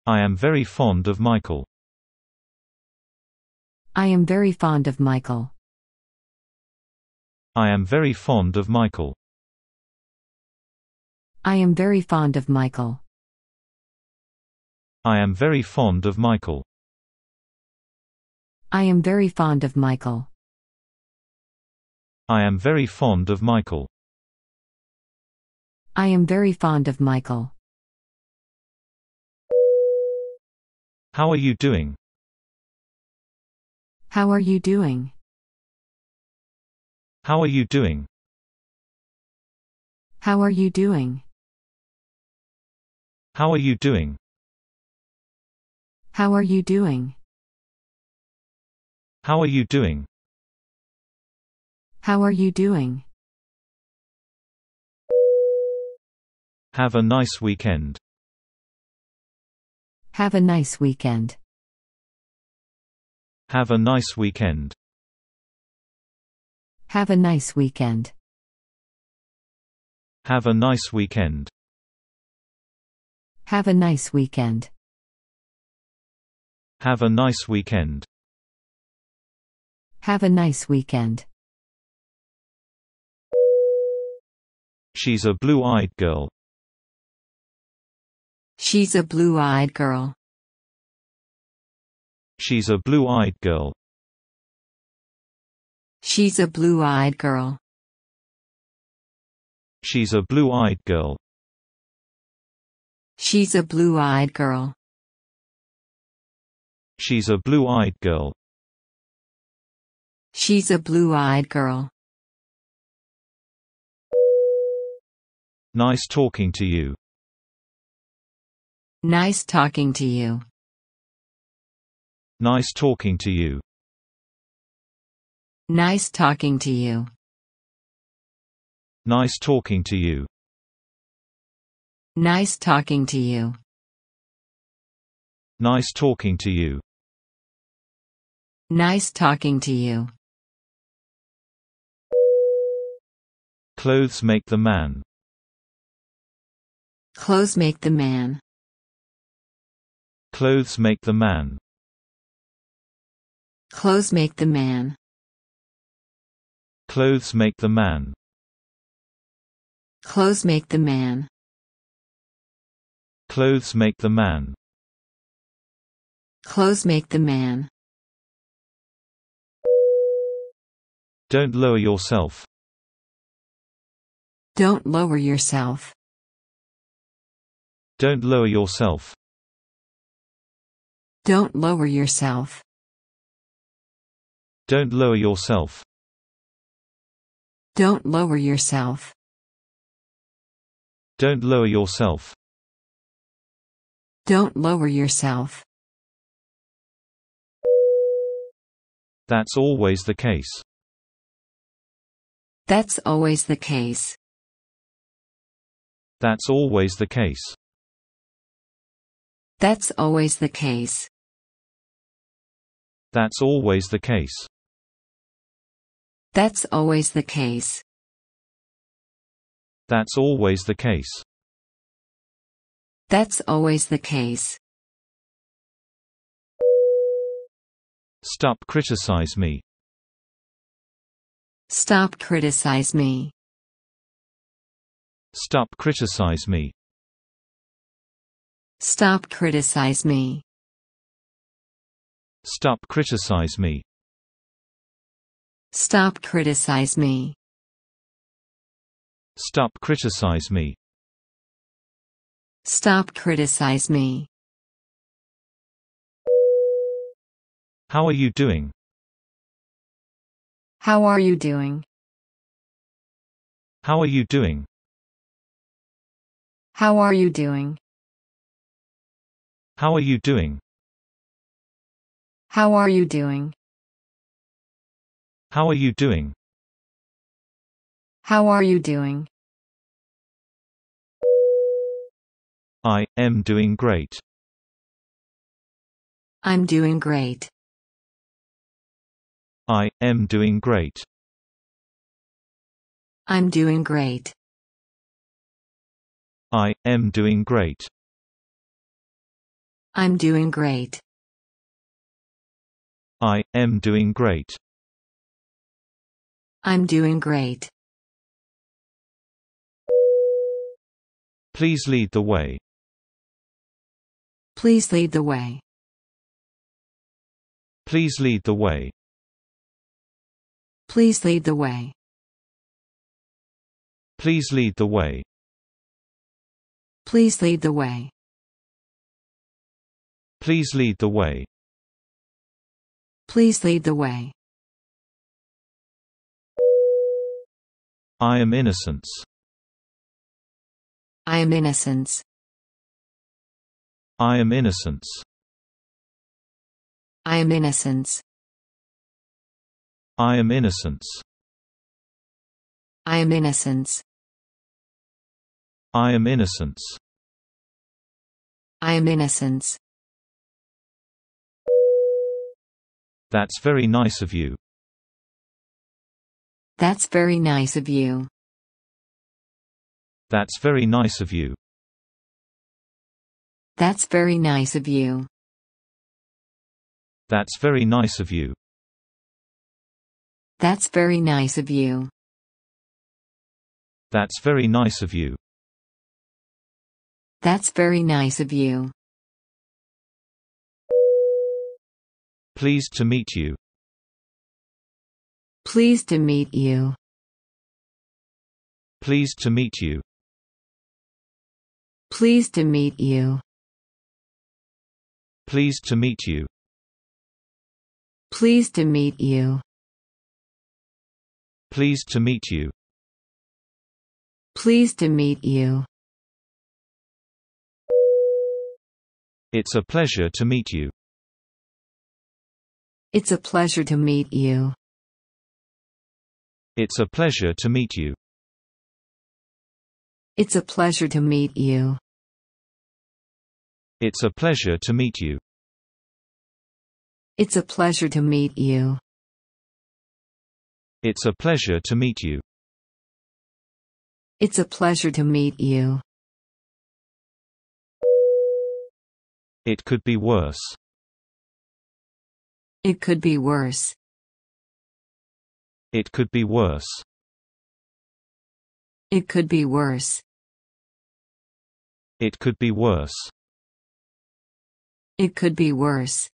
I am very fond of Michael. I am very fond of Michael. I am very fond of Michael. I am very fond of Michael. I am very fond of Michael. I am very fond of Michael. I am very fond of Michael. I am very fond of Michael. How are you doing? How are you doing? How are you doing? How are you doing? How are you doing? How are you doing? How are you doing? How are you doing? Have a nice weekend. Have a nice weekend. Have a nice weekend. Have a nice weekend. Have a nice weekend. Have a nice weekend. Have a nice weekend. Have a nice weekend. She's a blue eyed girl. She's a blue eyed girl. She's a blue eyed girl. She's a blue eyed girl. She's a blue eyed girl. She's a blue eyed girl. She's a blue eyed girl. She's a blue-eyed girl. Nice talking to you. Nice talking to you. Nice talking to you. Nice talking to you. Nice talking to you. Nice talking to you. Nice talking to you. Nice talking to you. Clothes make the man. Clothes make the man. Clothes make the man. Clothes make the man. Clothes make the man. Clothes make the man. Clothes make the man. Clothes make the man. Don't lower yourself. Don't lower yourself. Don't lower yourself. Don't lower yourself. Don't lower yourself. Don't lower yourself. Don't lower yourself. Don't lower yourself. That's always the case. That's always the case. That's always the case. That's always the case. That's always the case. That's always the case. That's always the case. That's always the case. Stop criticize me. Stop criticize me. Stop criticize me. Stop criticize me. Stop criticize me. Stop criticize me. Stop criticize me. Stop criticize me. How are you doing? How are you doing? How are you doing? How are you doing? How are you doing? How are you doing? How are you doing? How are you doing? I am doing great. I'm doing great. I am doing great. I'm doing great. I am doing great. I'm doing great. I am doing great. I'm doing great. Please lead the way. Please lead the way. Please lead the way. Please lead the way. Please lead the way. Please lead the way. Please lead the way. Please lead the way. I am innocence. I am innocence. I am innocence. I am innocence. I am innocence. I am innocence. I am innocence. I am innocence. That's very nice of you. That's very nice of you. That's very nice of you. That's very nice of you. That's very nice of you. That's very nice of you. That's very nice of you. That's very nice of you. Pleased to meet you. Pleased to meet you. Pleased to meet you. Pleased to meet you. Pleased to meet you. Pleased to meet you. Pleased to meet you. Pleased to meet you. It's a pleasure to meet you. It's a pleasure to meet you. It's a pleasure to meet you. It's a pleasure to meet you. It's a pleasure to meet you. It's a pleasure to meet you. It's a pleasure to meet you. It's a pleasure to meet you. It could be worse. It could be worse. It could be worse. It could be worse. It could be worse. It could be worse.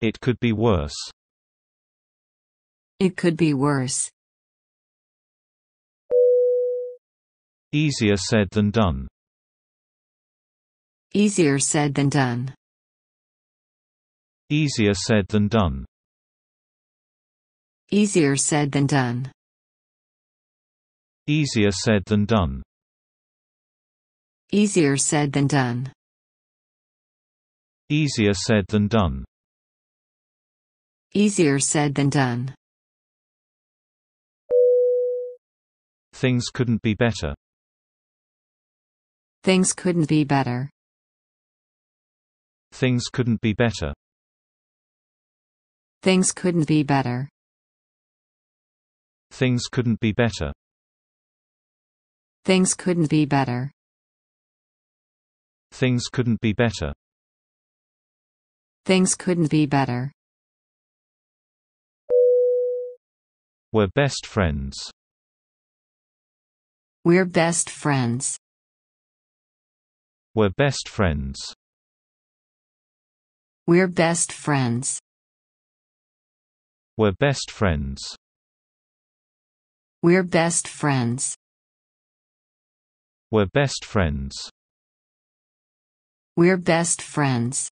It could be worse. It could be worse. Easier said than done. Easier said than done. Easier said than done. Easier said than done. Easier said than done. Easier said than done. Easier said than done. Easier said than done. Things couldn't be better. Things couldn't be better. Things couldn't be better. Things couldn't be better. Things couldn't be better. Things couldn't be better. Things couldn't be better. Things couldn't be better. We're best friends. We're best friends. We're best friends. We're best friends. We're best friends. We're best friends. We're best friends. We're best friends.